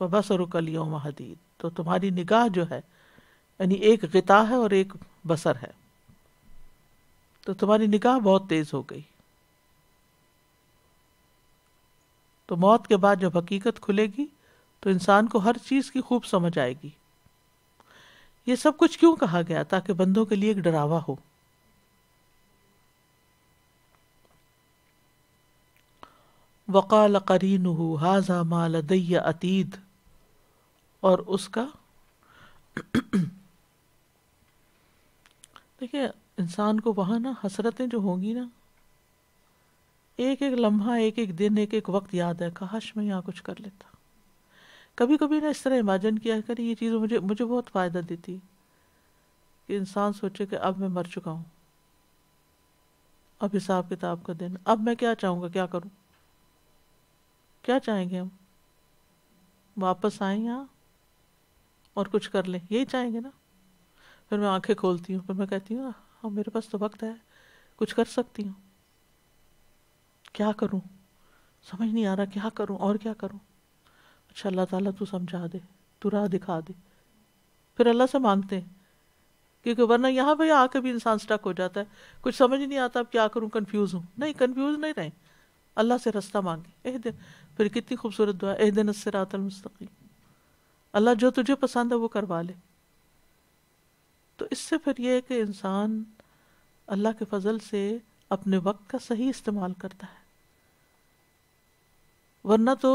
फबा कलियो महदीद तो तुम्हारी निगाह जो है यानी एक गिता है और एक बसर है तो तुम्हारी निगाह बहुत तेज़ हो गई तो मौत के बाद जब हकीकत खुलेगी तो इंसान को हर चीज़ की खूब समझ आएगी ये सब कुछ क्यों कहा गया ताकि बंदों के लिए एक डरावा हो वकाल करीन हाजा माल दैया अतीद और उसका देखिए इंसान को वहां ना हसरतें जो होंगी ना एक एक लम्हा एक एक दिन एक एक वक्त याद है काश मैं यहाँ कुछ कर लेता कभी कभी ना इस तरह इमेजिन किया कर ये चीज़ मुझे मुझे बहुत फ़ायदा देती कि इंसान सोचे कि अब मैं मर चुका हूँ अब हिसाब किताब का दिन अब मैं क्या चाहूँगा क्या करूँ क्या चाहेंगे हम वापस आए यहाँ और कुछ कर लें यही चाहेंगे ना फिर मैं आंखें खोलती हूँ फिर मैं कहती हूँ हाँ मेरे पास तो वक्त है कुछ कर सकती हूँ क्या करूं समझ नहीं आ रहा क्या करूं और क्या करूं अच्छा अल्लाह ताला तू समझा दे तू राह दिखा दे फिर अल्लाह से मांगते हैं क्योंकि वरना यहाँ पर आकर भी इंसान स्टक हो जाता है कुछ समझ नहीं आता अब क्या करूँ कन्फ्यूज़ हूँ नहीं कन्फ्यूज़ नहीं रहें अल्लाह से रास्ता मांगे एह दिन फिर कितनी खूबसूरत दुआ एह दिन मुस्तकीम अल्लाह जो तुझे पसंद है वो करवा ले तो इससे फिर यह है कि इंसान अल्लाह के फजल से अपने वक्त का सही इस्तेमाल करता है वरना तो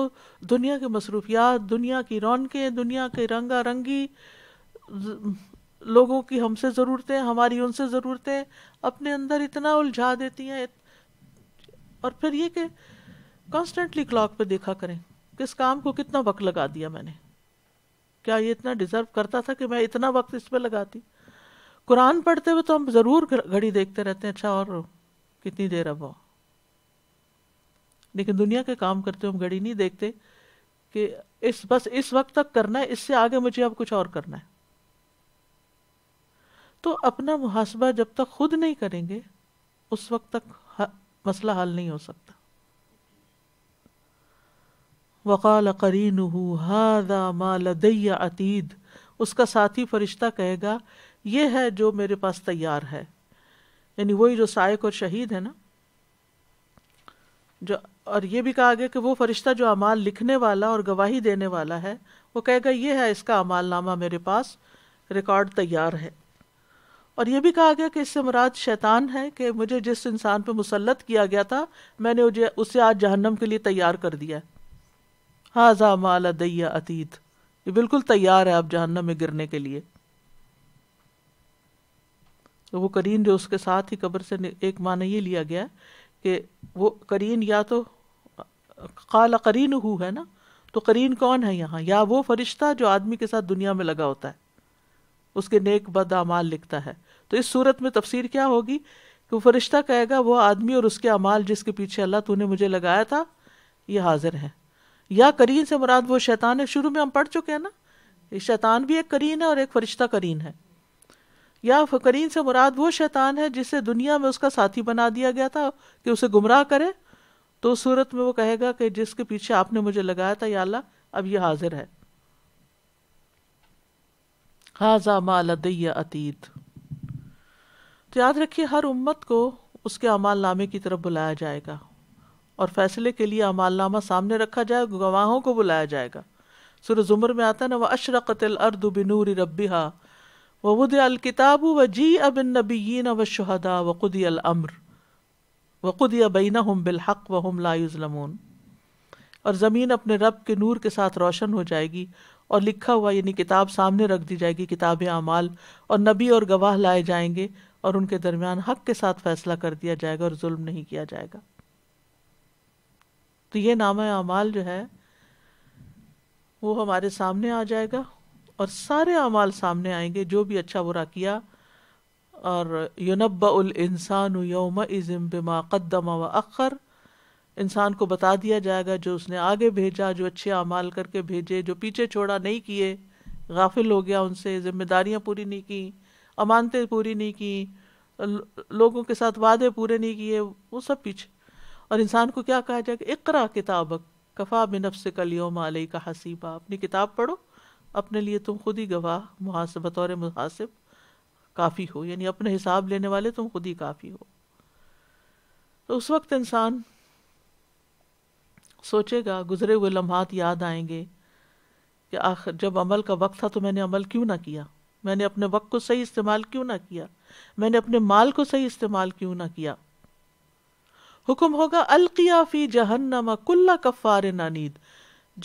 दुनिया के मसरूफियात दुनिया की रौनकें दुनिया के रंगा रंगी लोगों की हमसे ज़रूरतें हमारी उनसे ज़रूरतें अपने अंदर इतना उलझा देती हैं और फिर ये कि कॉन्स्टेंटली क्लॉक पे देखा करें किस काम को कितना वक्त लगा दिया मैंने क्या ये इतना डिज़र्व करता था कि मैं इतना वक्त इस पर लगाती कुरान पढ़ते हुए तो हम ज़रूर घड़ी देखते रहते हैं अच्छा और कितनी देर अब वो लेकिन दुनिया के काम करते हम घड़ी नहीं देखते कि इस बस इस वक्त तक करना है इससे आगे मुझे अब कुछ और करना है तो अपना मुहासबा जब तक खुद नहीं करेंगे उस वक्त तक मसला हल नहीं हो सकता वकाल करीन हादा मालदैया अतीद उसका साथी फरिश्ता कहेगा ये है जो मेरे पास तैयार है यानी वही जो सायक और शहीद है ना जो और ये भी कहा गया कि वो फरिश्ता जो अमाल लिखने वाला और गवाही देने वाला है वो कहेगा ये है इसका अमाल नामा मेरे पास रिकॉर्ड तैयार है और ये भी कहा गया कि इससे मुराद शैतान है कि मुझे जिस इंसान पे मुसलत किया गया था मैंने उसे आज जहन्नम के लिए तैयार कर दिया हाजा माल दैया अतीत ये बिल्कुल तैयार है आप जहन्नम में गिरने के लिए तो वो करीन जो उसके साथ ही कब्र से एक माना ये लिया गया कि वो करीन या तो काला करीन हु है ना तो करीन कौन है यहाँ या वो फरिश्ता जो आदमी के साथ दुनिया में लगा होता है उसके नेक बद अमाल लिखता है तो इस सूरत में तफसीर क्या होगी कि वो फरिश्ता कहेगा वो आदमी और उसके अमाल जिसके पीछे अल्लाह तूने मुझे लगाया था ये हाजिर है या करीन से मुराद वो शैतान है शुरू में हम पढ़ चुके हैं ना शैतान भी एक करीन है और एक फरिश्ता करीन है या फकरीन से मुराद वो शैतान है जिसे दुनिया में उसका साथी बना दिया गया था कि उसे गुमराह करे तो उस सूरत में वो कहेगा कि जिसके पीछे आपने मुझे लगाया था या अल्लाह अब ये हाजिर है हाजा मालदैया अतीत तो याद रखिए हर उम्मत को उसके अमाल नामे की तरफ बुलाया जाएगा और फैसले के लिए अमाल नामा सामने रखा जाए गवाहों को बुलाया जाएगा सुर जुमर में आता है ना वह अशरकतिल अर्द बिनूर रबी हा वद अलकिताब व जी अबिन नबीन व शहदा वक़ुद अलमर वक़ुद बैन हम बिलहक व हम लाजलमून और ज़मीन अपने रब के नूर के साथ रोशन हो जाएगी और लिखा हुआ यानी किताब सामने रख दी जाएगी किताब अमाल और नबी और गवाह लाए जाएंगे और उनके दरमियान हक के साथ फैसला कर दिया जाएगा और जुल्म नहीं किया जाएगा तो ये नाम अमाल जो है वो हमारे सामने आ जाएगा और सारे अमाल सामने आएंगे जो भी अच्छा बुरा किया और युनब इंसान योम इज़म बिमा व अखर इंसान को बता दिया जाएगा जो उसने आगे भेजा जो अच्छे अमाल करके भेजे जो पीछे छोड़ा नहीं किए गाफिल हो गया उनसे जिम्मेदारियाँ पूरी नहीं की अमानतें पूरी नहीं की लोगों के साथ वादे पूरे नहीं किए वो सब पीछे और इंसान को क्या कहा जाएगा इकरा किताबक कफ़ा बिनफ से कलियोम आलई का हसीबा अपनी किताब पढ़ो अपने लिए तुम खुद ही गवाह मुहास बतौर मुहासिब काफ़ी हो यानी अपने हिसाब लेने वाले तुम खुद ही काफ़ी हो तो उस वक्त इंसान सोचेगा गुजरे हुए लम्हात याद आएंगे कि आखिर जब अमल का वक्त था तो मैंने अमल क्यों ना किया मैंने अपने वक्त को सही इस्तेमाल क्यों ना किया मैंने अपने माल को सही इस्तेमाल क्यों ना किया हुक्म होगा अलकिया फी जहन्नमा कुल्ला कफ़ार नानीद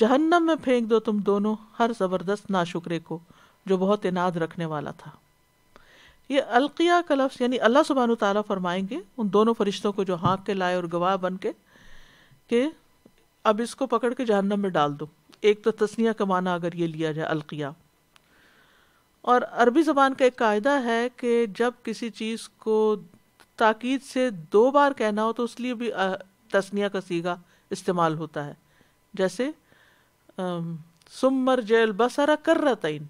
जहन्नम में फेंक दो तुम दोनों हर ज़बरदस्त नाशुकरे को जो बहुत इनाद रखने वाला था ये अलकिया का लफ्ज़ यानी अल्लाह सुबहान तला फरमाएंगे उन दोनों फरिश्तों को जो हाँक के लाए और गवाह बन के कि अब इसको पकड़ के जहन्नम में डाल दो एक तो तस्निया का माना अगर ये लिया जाए अलकिया और अरबी ज़बान का एक कायदा है कि जब किसी चीज़ को ताकीद से दो बार कहना हो तो उसलिए भी तस्निया का सीगा इस्तेमाल होता है जैसे सुमर जेल बसरा कर्रतइन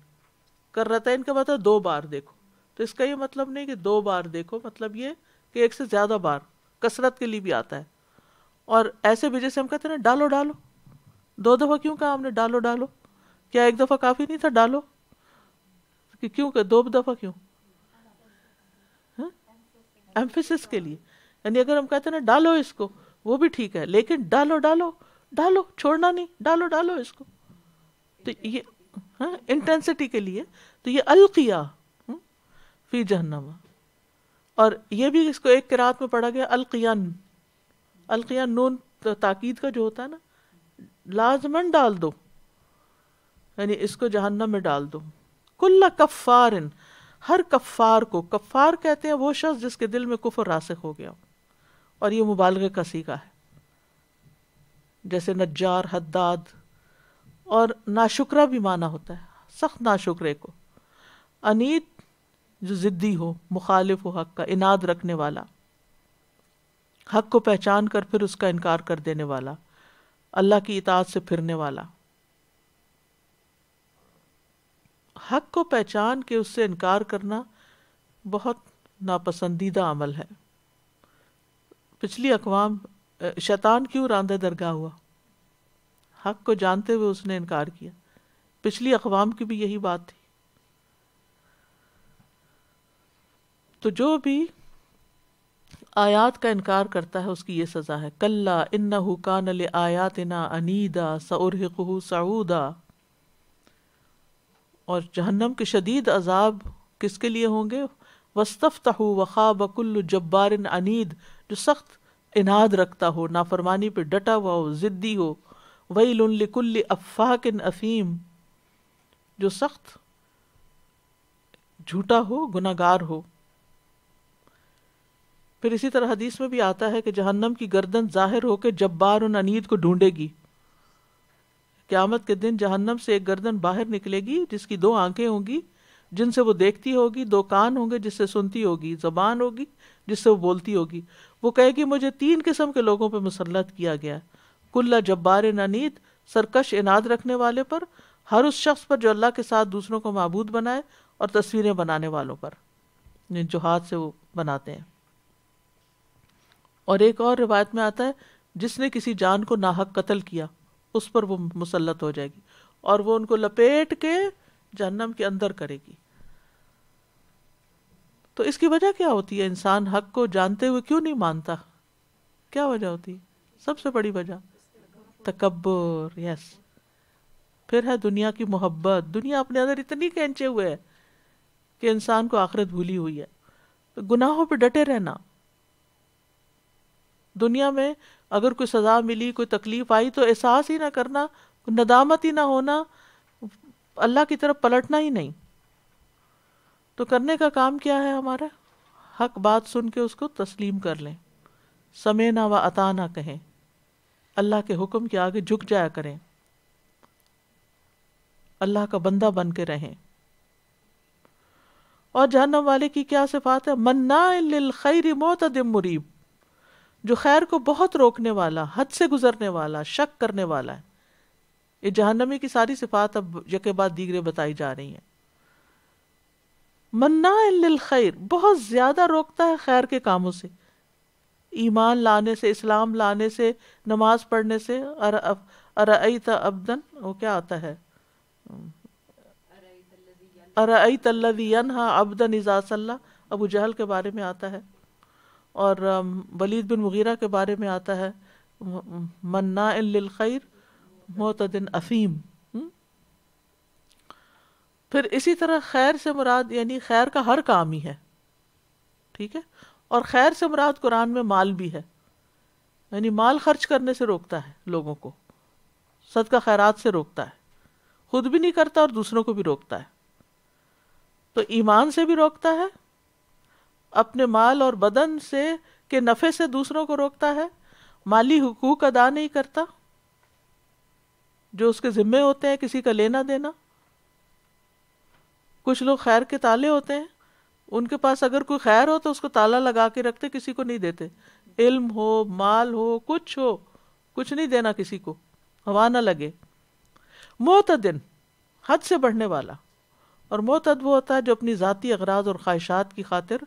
कर्रतइन का मतलब दो बार देखो तो इसका ये मतलब नहीं कि दो बार देखो मतलब ये कि एक से ज़्यादा बार कसरत के लिए भी आता है और ऐसे वजह से हम कहते हैं डालो डालो दो दफ़ा क्यों कहा हमने डालो डालो क्या एक दफ़ा काफ़ी नहीं था डालो कि क्यों कर दो दफ़ा क्यों हाँ? एम्फेसिस के लिए यानी अगर हम कहते हैं ना डालो इसको वो भी ठीक है लेकिन डालो डालो डालो छोड़ना नहीं डालो डालो इसको तो ये इंटेंसिटी हाँ, के लिए तो ये अलकिया हम्म, फी जहनम और ये भी इसको एक किरात में पढ़ा गया अलकियान अलकियान नून ताकीद का जो होता है ना लाजमन डाल दो यानी इसको जहन्नम में डाल दो कुल्ला कफ़ारिन हर कफ़ार को कफ़ार कहते हैं वो शख्स जिसके दिल में कुफर रासिक हो गया और ये मुबालगे का सीखा है जैसे नजार हद्दाद और नाशुक्रा भी माना होता है सख्त नाशुकरे को अनीत जो ज़िद्दी हो मुखालिफ हो हक का इनाद रखने वाला हक को पहचान कर फिर उसका इनकार कर देने वाला अल्लाह की इतात से फिरने वाला हक को पहचान के उससे इनकार करना बहुत नापसंदीदा अमल है पिछली अकवाम शैतान क्यों रांदे दरगाह हुआ हक को जानते हुए उसने इनकार किया पिछली अकवाम की भी यही बात थी तो जो भी आयात का इनकार करता है उसकी ये सज़ा है कल्ला इन्ना कान आयात इना अनीदा सउरहकहू सऊदा और जहन्नम के शदीद अजाब किसके लिए होंगे वस्तफ़ तहु वखा बकुल्लु जब्बार अनीद जो सख्त इनाद रखता हो नाफरमानी पे डटा हुआ हो ज़िद्दी हो वही लुल्लिकुल्ल अफाकिन अफीम जो सख्त झूठा हो गुनागार हो फिर इसी तरह हदीस में भी आता है कि जहन्नम की गर्दन जाहिर होकर जब्बार उन अनीद को ढूंढेगी क़्यामत के दिन जहन्नम से एक गर्दन बाहर निकलेगी जिसकी दो आंखें होंगी जिनसे वो देखती होगी दो कान होंगे जिससे सुनती होगी जबान होगी जिससे वो बोलती होगी वो कहेगी मुझे तीन किस्म के लोगों पर मुसलत किया गया कुल्ला जब्बार ननीत सरकश इनाद रखने वाले पर हर उस शख्स पर जो अल्लाह के साथ दूसरों को मबूद बनाए और तस्वीरें बनाने वालों पर जो हाथ से वो बनाते हैं और एक और रिवायत में आता है जिसने किसी जान को नाहक कत्ल किया उस पर वो मुसलत हो जाएगी और वो उनको लपेट के जहन्नम के अंदर करेगी तो इसकी वजह क्या होती है इंसान हक को जानते हुए क्यों नहीं मानता क्या वजह होती है सबसे बड़ी वजह तकबर यस फिर है दुनिया की मोहब्बत दुनिया अपने अंदर इतनी कैंचे हुए है कि इंसान को आखिरत भूली हुई है गुनाहों पर डटे रहना दुनिया में अगर कोई सज़ा मिली कोई तकलीफ़ आई तो एहसास ही ना करना नदामत ही ना होना अल्लाह की तरफ पलटना ही नहीं तो करने का काम क्या है हमारा हक बात सुन के उसको तस्लीम कर लें समय ना व अता ना कहें अल्लाह के हुक्म के आगे झुक जाया करें अल्लाह का बंदा बन के रहें और जहनम वाले की क्या सिफात है मन्ना खैर मोतदम मुरीब जो खैर को बहुत रोकने वाला हद से गुजरने वाला शक करने वाला है ये जहनमी की सारी सिफात अब यके बाद दीगरे बताई जा रही हैं मन्ना खैर बहुत ज़्यादा रोकता है खैर के कामों से ईमान लाने से इस्लाम लाने से नमाज पढ़ने से अर अर अबदन वो क्या आता है अर अल्लदीन हाँ अबदन इजासल्ला अबू जहल के बारे में आता है और वलीद बिन मुगीरा के बारे में आता है मन्ना खैर मोतदिन अफ़ीम फिर इसी तरह खैर से मुराद यानी खैर का हर काम ही है ठीक है और खैर से मुराद कुरान में माल भी है यानी माल खर्च करने से रोकता है लोगों को सदका खैरात से रोकता है खुद भी नहीं करता और दूसरों को भी रोकता है तो ईमान से भी रोकता है अपने माल और बदन से के नफ़े से दूसरों को रोकता है माली हुकूक अदा नहीं करता जो उसके ज़िम्मे होते हैं किसी का लेना देना कुछ लोग खैर के ताले होते हैं उनके पास अगर कोई खैर हो तो उसको ताला लगा के रखते किसी को नहीं देते इल्म हो माल हो कुछ हो कुछ नहीं देना किसी को हवा ना लगे मोतदिन हद से बढ़ने वाला और मोहतद वो होता है जो अपनी ज़ाती अगराज और ख्वाहिशात की खातिर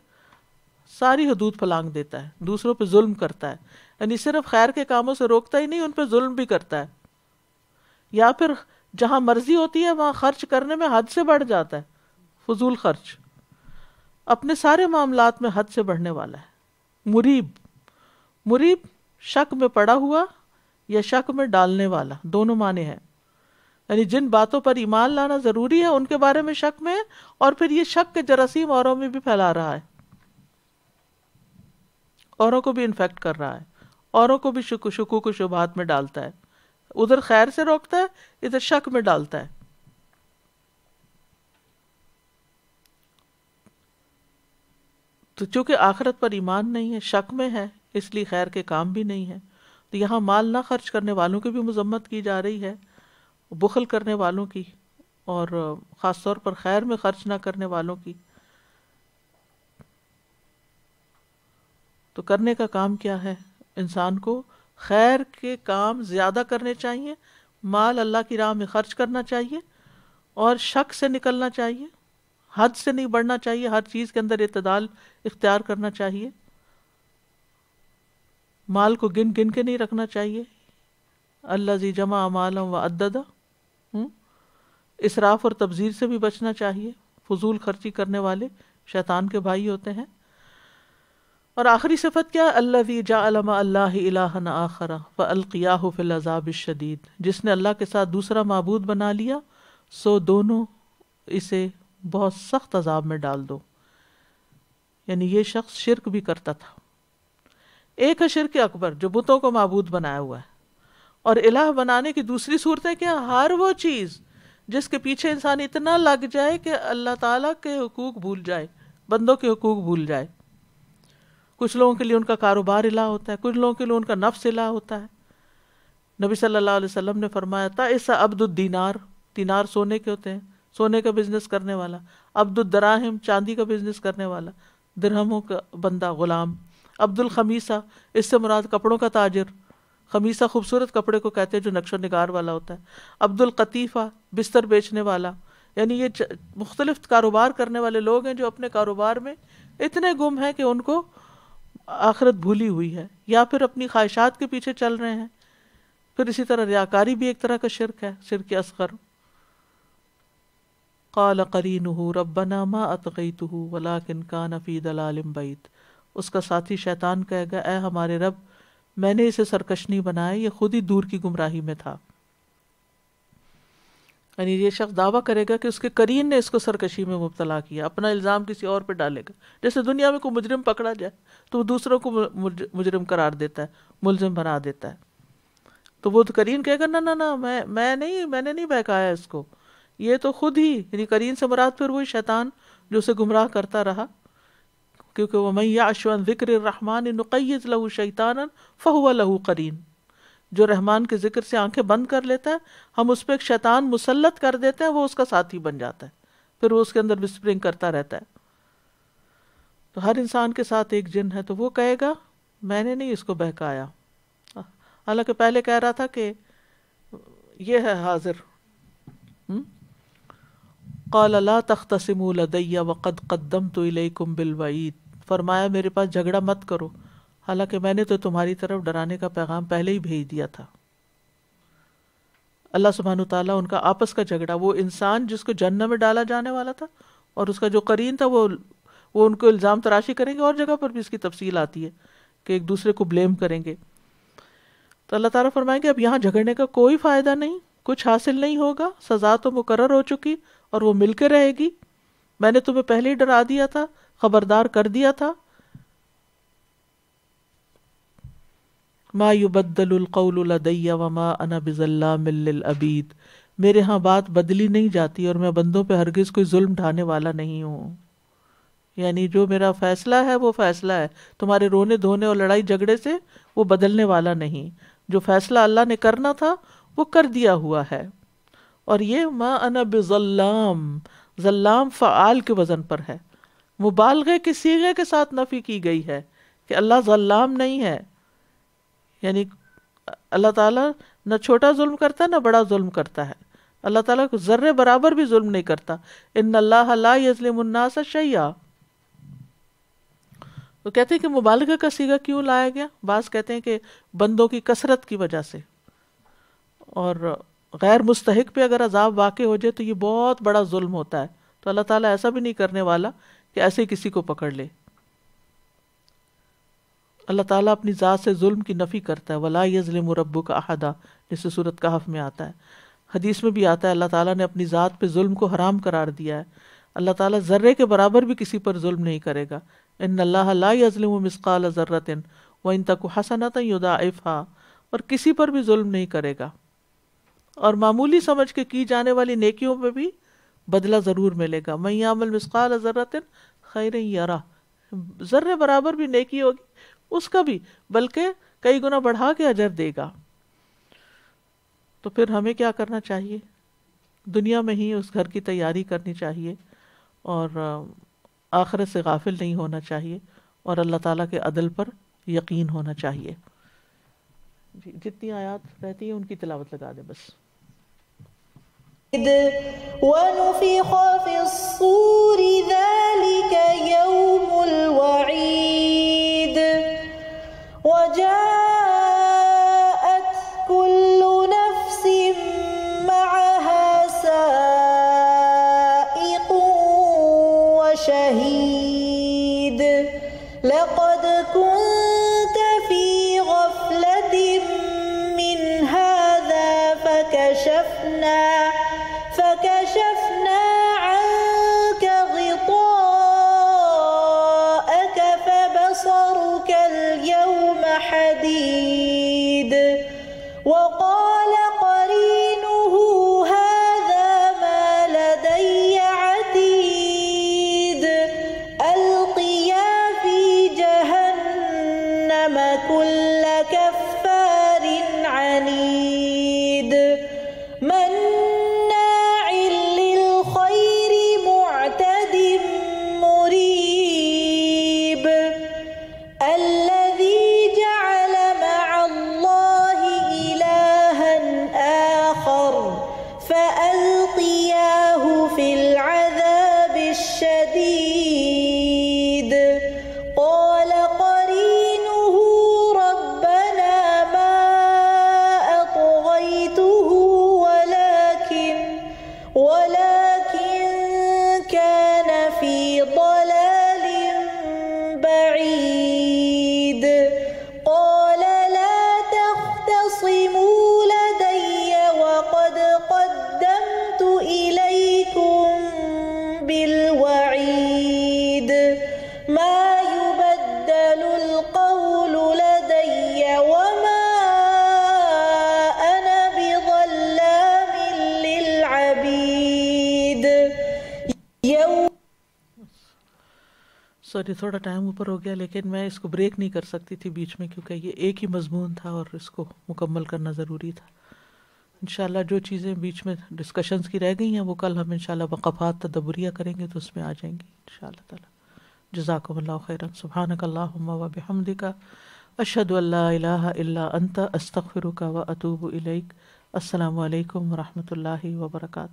सारी हदूद फलांग देता है दूसरों पर जुल्म करता है यानी सिर्फ खैर के कामों से रोकता ही नहीं उन पर जुल्म भी करता है या फिर जहाँ मर्जी होती है वहाँ खर्च करने में हद से बढ़ जाता है फजूल खर्च अपने सारे मामलात में हद से बढ़ने वाला है मुरीब मुरीब शक में पड़ा हुआ या शक में डालने वाला दोनों माने हैं यानी जिन बातों पर ईमान लाना ज़रूरी है उनके बारे में शक में और फिर ये शक के जरासीम औरों में भी फैला रहा है औरों को भी इन्फेक्ट कर रहा है औरों को भी शुकू शुकू को शुबात में डालता है उधर खैर से रोकता है इधर शक में डालता है तो चूंकि आखिरत पर ईमान नहीं है शक में है इसलिए खैर के काम भी नहीं है तो यहाँ माल ना खर्च करने वालों की भी मजम्मत की जा रही है बुखल करने वालों की और ख़ास तौर पर खैर में खर्च ना करने वालों की तो करने का काम क्या है इंसान को खैर के काम ज़्यादा करने चाहिए माल अल्लाह की राह में खर्च करना चाहिए और शक से निकलना चाहिए हद से नहीं बढ़ना चाहिए हर चीज़ के अंदर इतदाल इख्तियार करना चाहिए माल को गिन गिन के नहीं रखना चाहिए अल्लाह जी जमा मालम व अददा हम्म, इसराफ और तबजीर से भी बचना चाहिए फजूल खर्ची करने वाले शैतान के भाई होते हैं और आखिरी सिफत क्या अल्लाह वी जामा अल्लाह इलाहन आखरा व अलकिया फिलजाब शदीद जिसने अल्लाह के साथ दूसरा मबूद बना लिया सो दोनों इसे बहुत सख्त अजाब में डाल दो यानी ये शख्स शिरक भी करता था एक है शिरक अकबर जो बुतों को मबूद बनाया हुआ है और इलाह बनाने की दूसरी सूरतें क्या हर वो चीज़ जिसके पीछे इंसान इतना लग जाए कि अल्लाह ताला के हकूक भूल जाए बंदों के हकूक भूल जाए कुछ लोगों के लिए उनका कारोबार इला होता है कुछ लोगों के लिए उनका नफ्स इला होता है नबी सल्लल्लाहु अलैहि वसल्लम ने फरमाया था इस अब्दुल दीनार सोने के होते हैं सोने का बिजनेस करने वाला दराहिम चांदी का बिजनेस करने वाला दरहमों का बंदा ग़ुलाम अब्दुल खमीसा इससे मुराद कपड़ों का ताजर खमीसा खूबसूरत कपड़े को कहते हैं जो नक्शो नगार वाला होता है अब्दुल कतीफ़ा बिस्तर बेचने वाला यानी ये मुख्तलिफ कारोबार करने वाले लोग हैं जो अपने कारोबार में इतने गुम हैं कि उनको आखरत भूली हुई है या फिर अपनी ख्वाहिशात के पीछे चल रहे हैं फिर इसी तरह रियाकारी भी एक तरह का शिरक है शिरक असगर قال करीन ربنا ما अतगैत ولكن كان في ضلال بعيد उसका साथी शैतान कहेगा ए हमारे रब मैंने इसे सरकश नहीं बनाया ये खुद ही दूर की गुमराही में था यानी ये शख्स दावा करेगा कि उसके करीन ने इसको सरकशी में मुबतला किया अपना इल्ज़ाम किसी और पर डालेगा जैसे दुनिया में कोई मुजरिम पकड़ा जाए तो वो दूसरों को मुजरिम करार देता है मुलजिम बना देता है तो वो तो करीन कहेगा ना ना ना मैं मैं नहीं मैंने नहीं बहकाया इसको ये तो खुद ही यानी करीन से मुराद फिर वही शैतान जो उसे गुमराह करता रहा क्योंकि वह मैया अशवन ज़िक्र रहमान नुकैत लहू शैतान फ़हुआ लहू करीन जो रहमान के ज़िक्र से आंखें बंद कर लेता है हम उस पर एक शैतान मुसलत कर देते हैं वो उसका साथी बन जाता है फिर वो उसके अंदर विस्प्रिंग करता रहता है तो हर इंसान के साथ एक जिन है तो वो कहेगा मैंने नहीं इसको बहकाया हालांकि पहले कह रहा था कि यह है हाजिर कौल ला तख्तसम लदैया वक़द कदम तो इलकुम बिलवईद फरमाया मेरे पास झगड़ा मत करो हालांकि मैंने तो तुम्हारी तरफ डराने का पैगाम पहले ही भेज दिया था अल्लाह सुबहान ताला उनका आपस का झगड़ा वो इंसान जिसको जहन्नम में डाला जाने वाला था और उसका जो करीन था वो वो उनको इल्ज़ाम तराशी करेंगे और जगह पर भी इसकी तफसील आती है कि एक दूसरे को ब्लेम करेंगे तो अल्लाह ताला फरमाएंगे अब यहाँ झगड़ने का कोई फ़ायदा नहीं कुछ हासिल नहीं होगा सज़ा तो मुकर हो चुकी और वो मिलकर रहेगी मैंने तुम्हें पहले ही डरा दिया था खबरदार कर दिया था मायुबद्दलकौलदैया व मा अना बिजल्ला अबीद मेरे यहाँ बात बदली नहीं जाती और मैं बंदों पे हरगिज़ कोई जुल्म ढाने वाला नहीं हूँ यानी जो मेरा फ़ैसला है वो फ़ैसला है तुम्हारे रोने धोने और लड़ाई झगड़े से वो बदलने वाला नहीं जो फ़ैसला अल्लाह ने करना था वो कर दिया हुआ है और ये माँ अना बज़ल्लाम जल्लाम फ़ाल के वज़न पर है मुबालगे के सीगे के साथ नफ़ी की गई है कि अल्लाह जल्लाम नहीं है यानी अल्लाह ताला न छोटा जुल्म करता है ना बड़ा जुल्म करता है अल्लाह ताला को ज़र्रे बराबर भी जुल्म नहीं करता इन अल्लाह शैया वो कहते हैं कि मुबालगा का सीगा क्यों लाया गया बास कहते हैं कि बंदों की कसरत की वजह से और गैर मुस्तक पे अगर अजाब वाक़ हो जाए तो ये बहुत बड़ा जुल्म होता है तो अल्लाह ताला ऐसा भी नहीं करने वाला कि ऐसे किसी को पकड़ ले अल्लाह ताला अपनी ज़ात से जुल्म की नफ़ी करता है वला यज़लिम रब्बू का अहदा जिससे सूरत हफ़ में आता है हदीस में भी आता है अल्लाह ताला ने अपनी ज़ात पे जुल्म को हराम करार दिया है अल्लाह ताला ज़र्रे के बराबर भी किसी पर जुल्म नहीं करेगा इन अल्लाह ला मिसकाल ज़र्रत व इन तक हसनत युदाफ़ा और किसी पर भी जुल्म नहीं करेगा और मामूली समझ के की जाने वाली नेकियों पर भी बदला ज़रूर मिलेगा मैं अमल मिसकाल ज़र्रतिन खैर यारा ज़र्रे बराबर भी नेकी होगी उसका भी बल्कि कई गुना बढ़ा के अजर देगा तो फिर हमें क्या करना चाहिए दुनिया में ही उस घर की तैयारी करनी चाहिए और आखिर से गाफिल नहीं होना चाहिए और अल्लाह ताला के अदल पर यकीन होना चाहिए जी जितनी आयात रहती है उनकी तलावत लगा दें बस ونفخ في الصور ذلك يوم وعيد ما يبدل القول لدي وما أنا بظلام للعبيد सॉरी थोड़ा टाइम ऊपर हो गया लेकिन मैं इसको ब्रेक नहीं कर सकती थी बीच में क्योंकि ये एक ही मजमून था और इसको मुकम्मल करना ज़रूरी था इनशाला जो चीज़ें बीच में डिस्कशंस की रह गई हैं वो कल हम इन वक़ात तदबरिया करेंगे तो उसमें आ जाएंगी इन शाह जजाक खैर सुबह नमदिका अशद अल्ला अंत अस्तफ़िर व अतूब इलैक असलकम वरहमल वबरक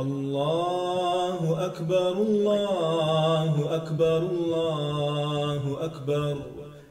الله اكبر الله اكبر الله اكبر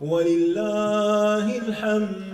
ولله الحمد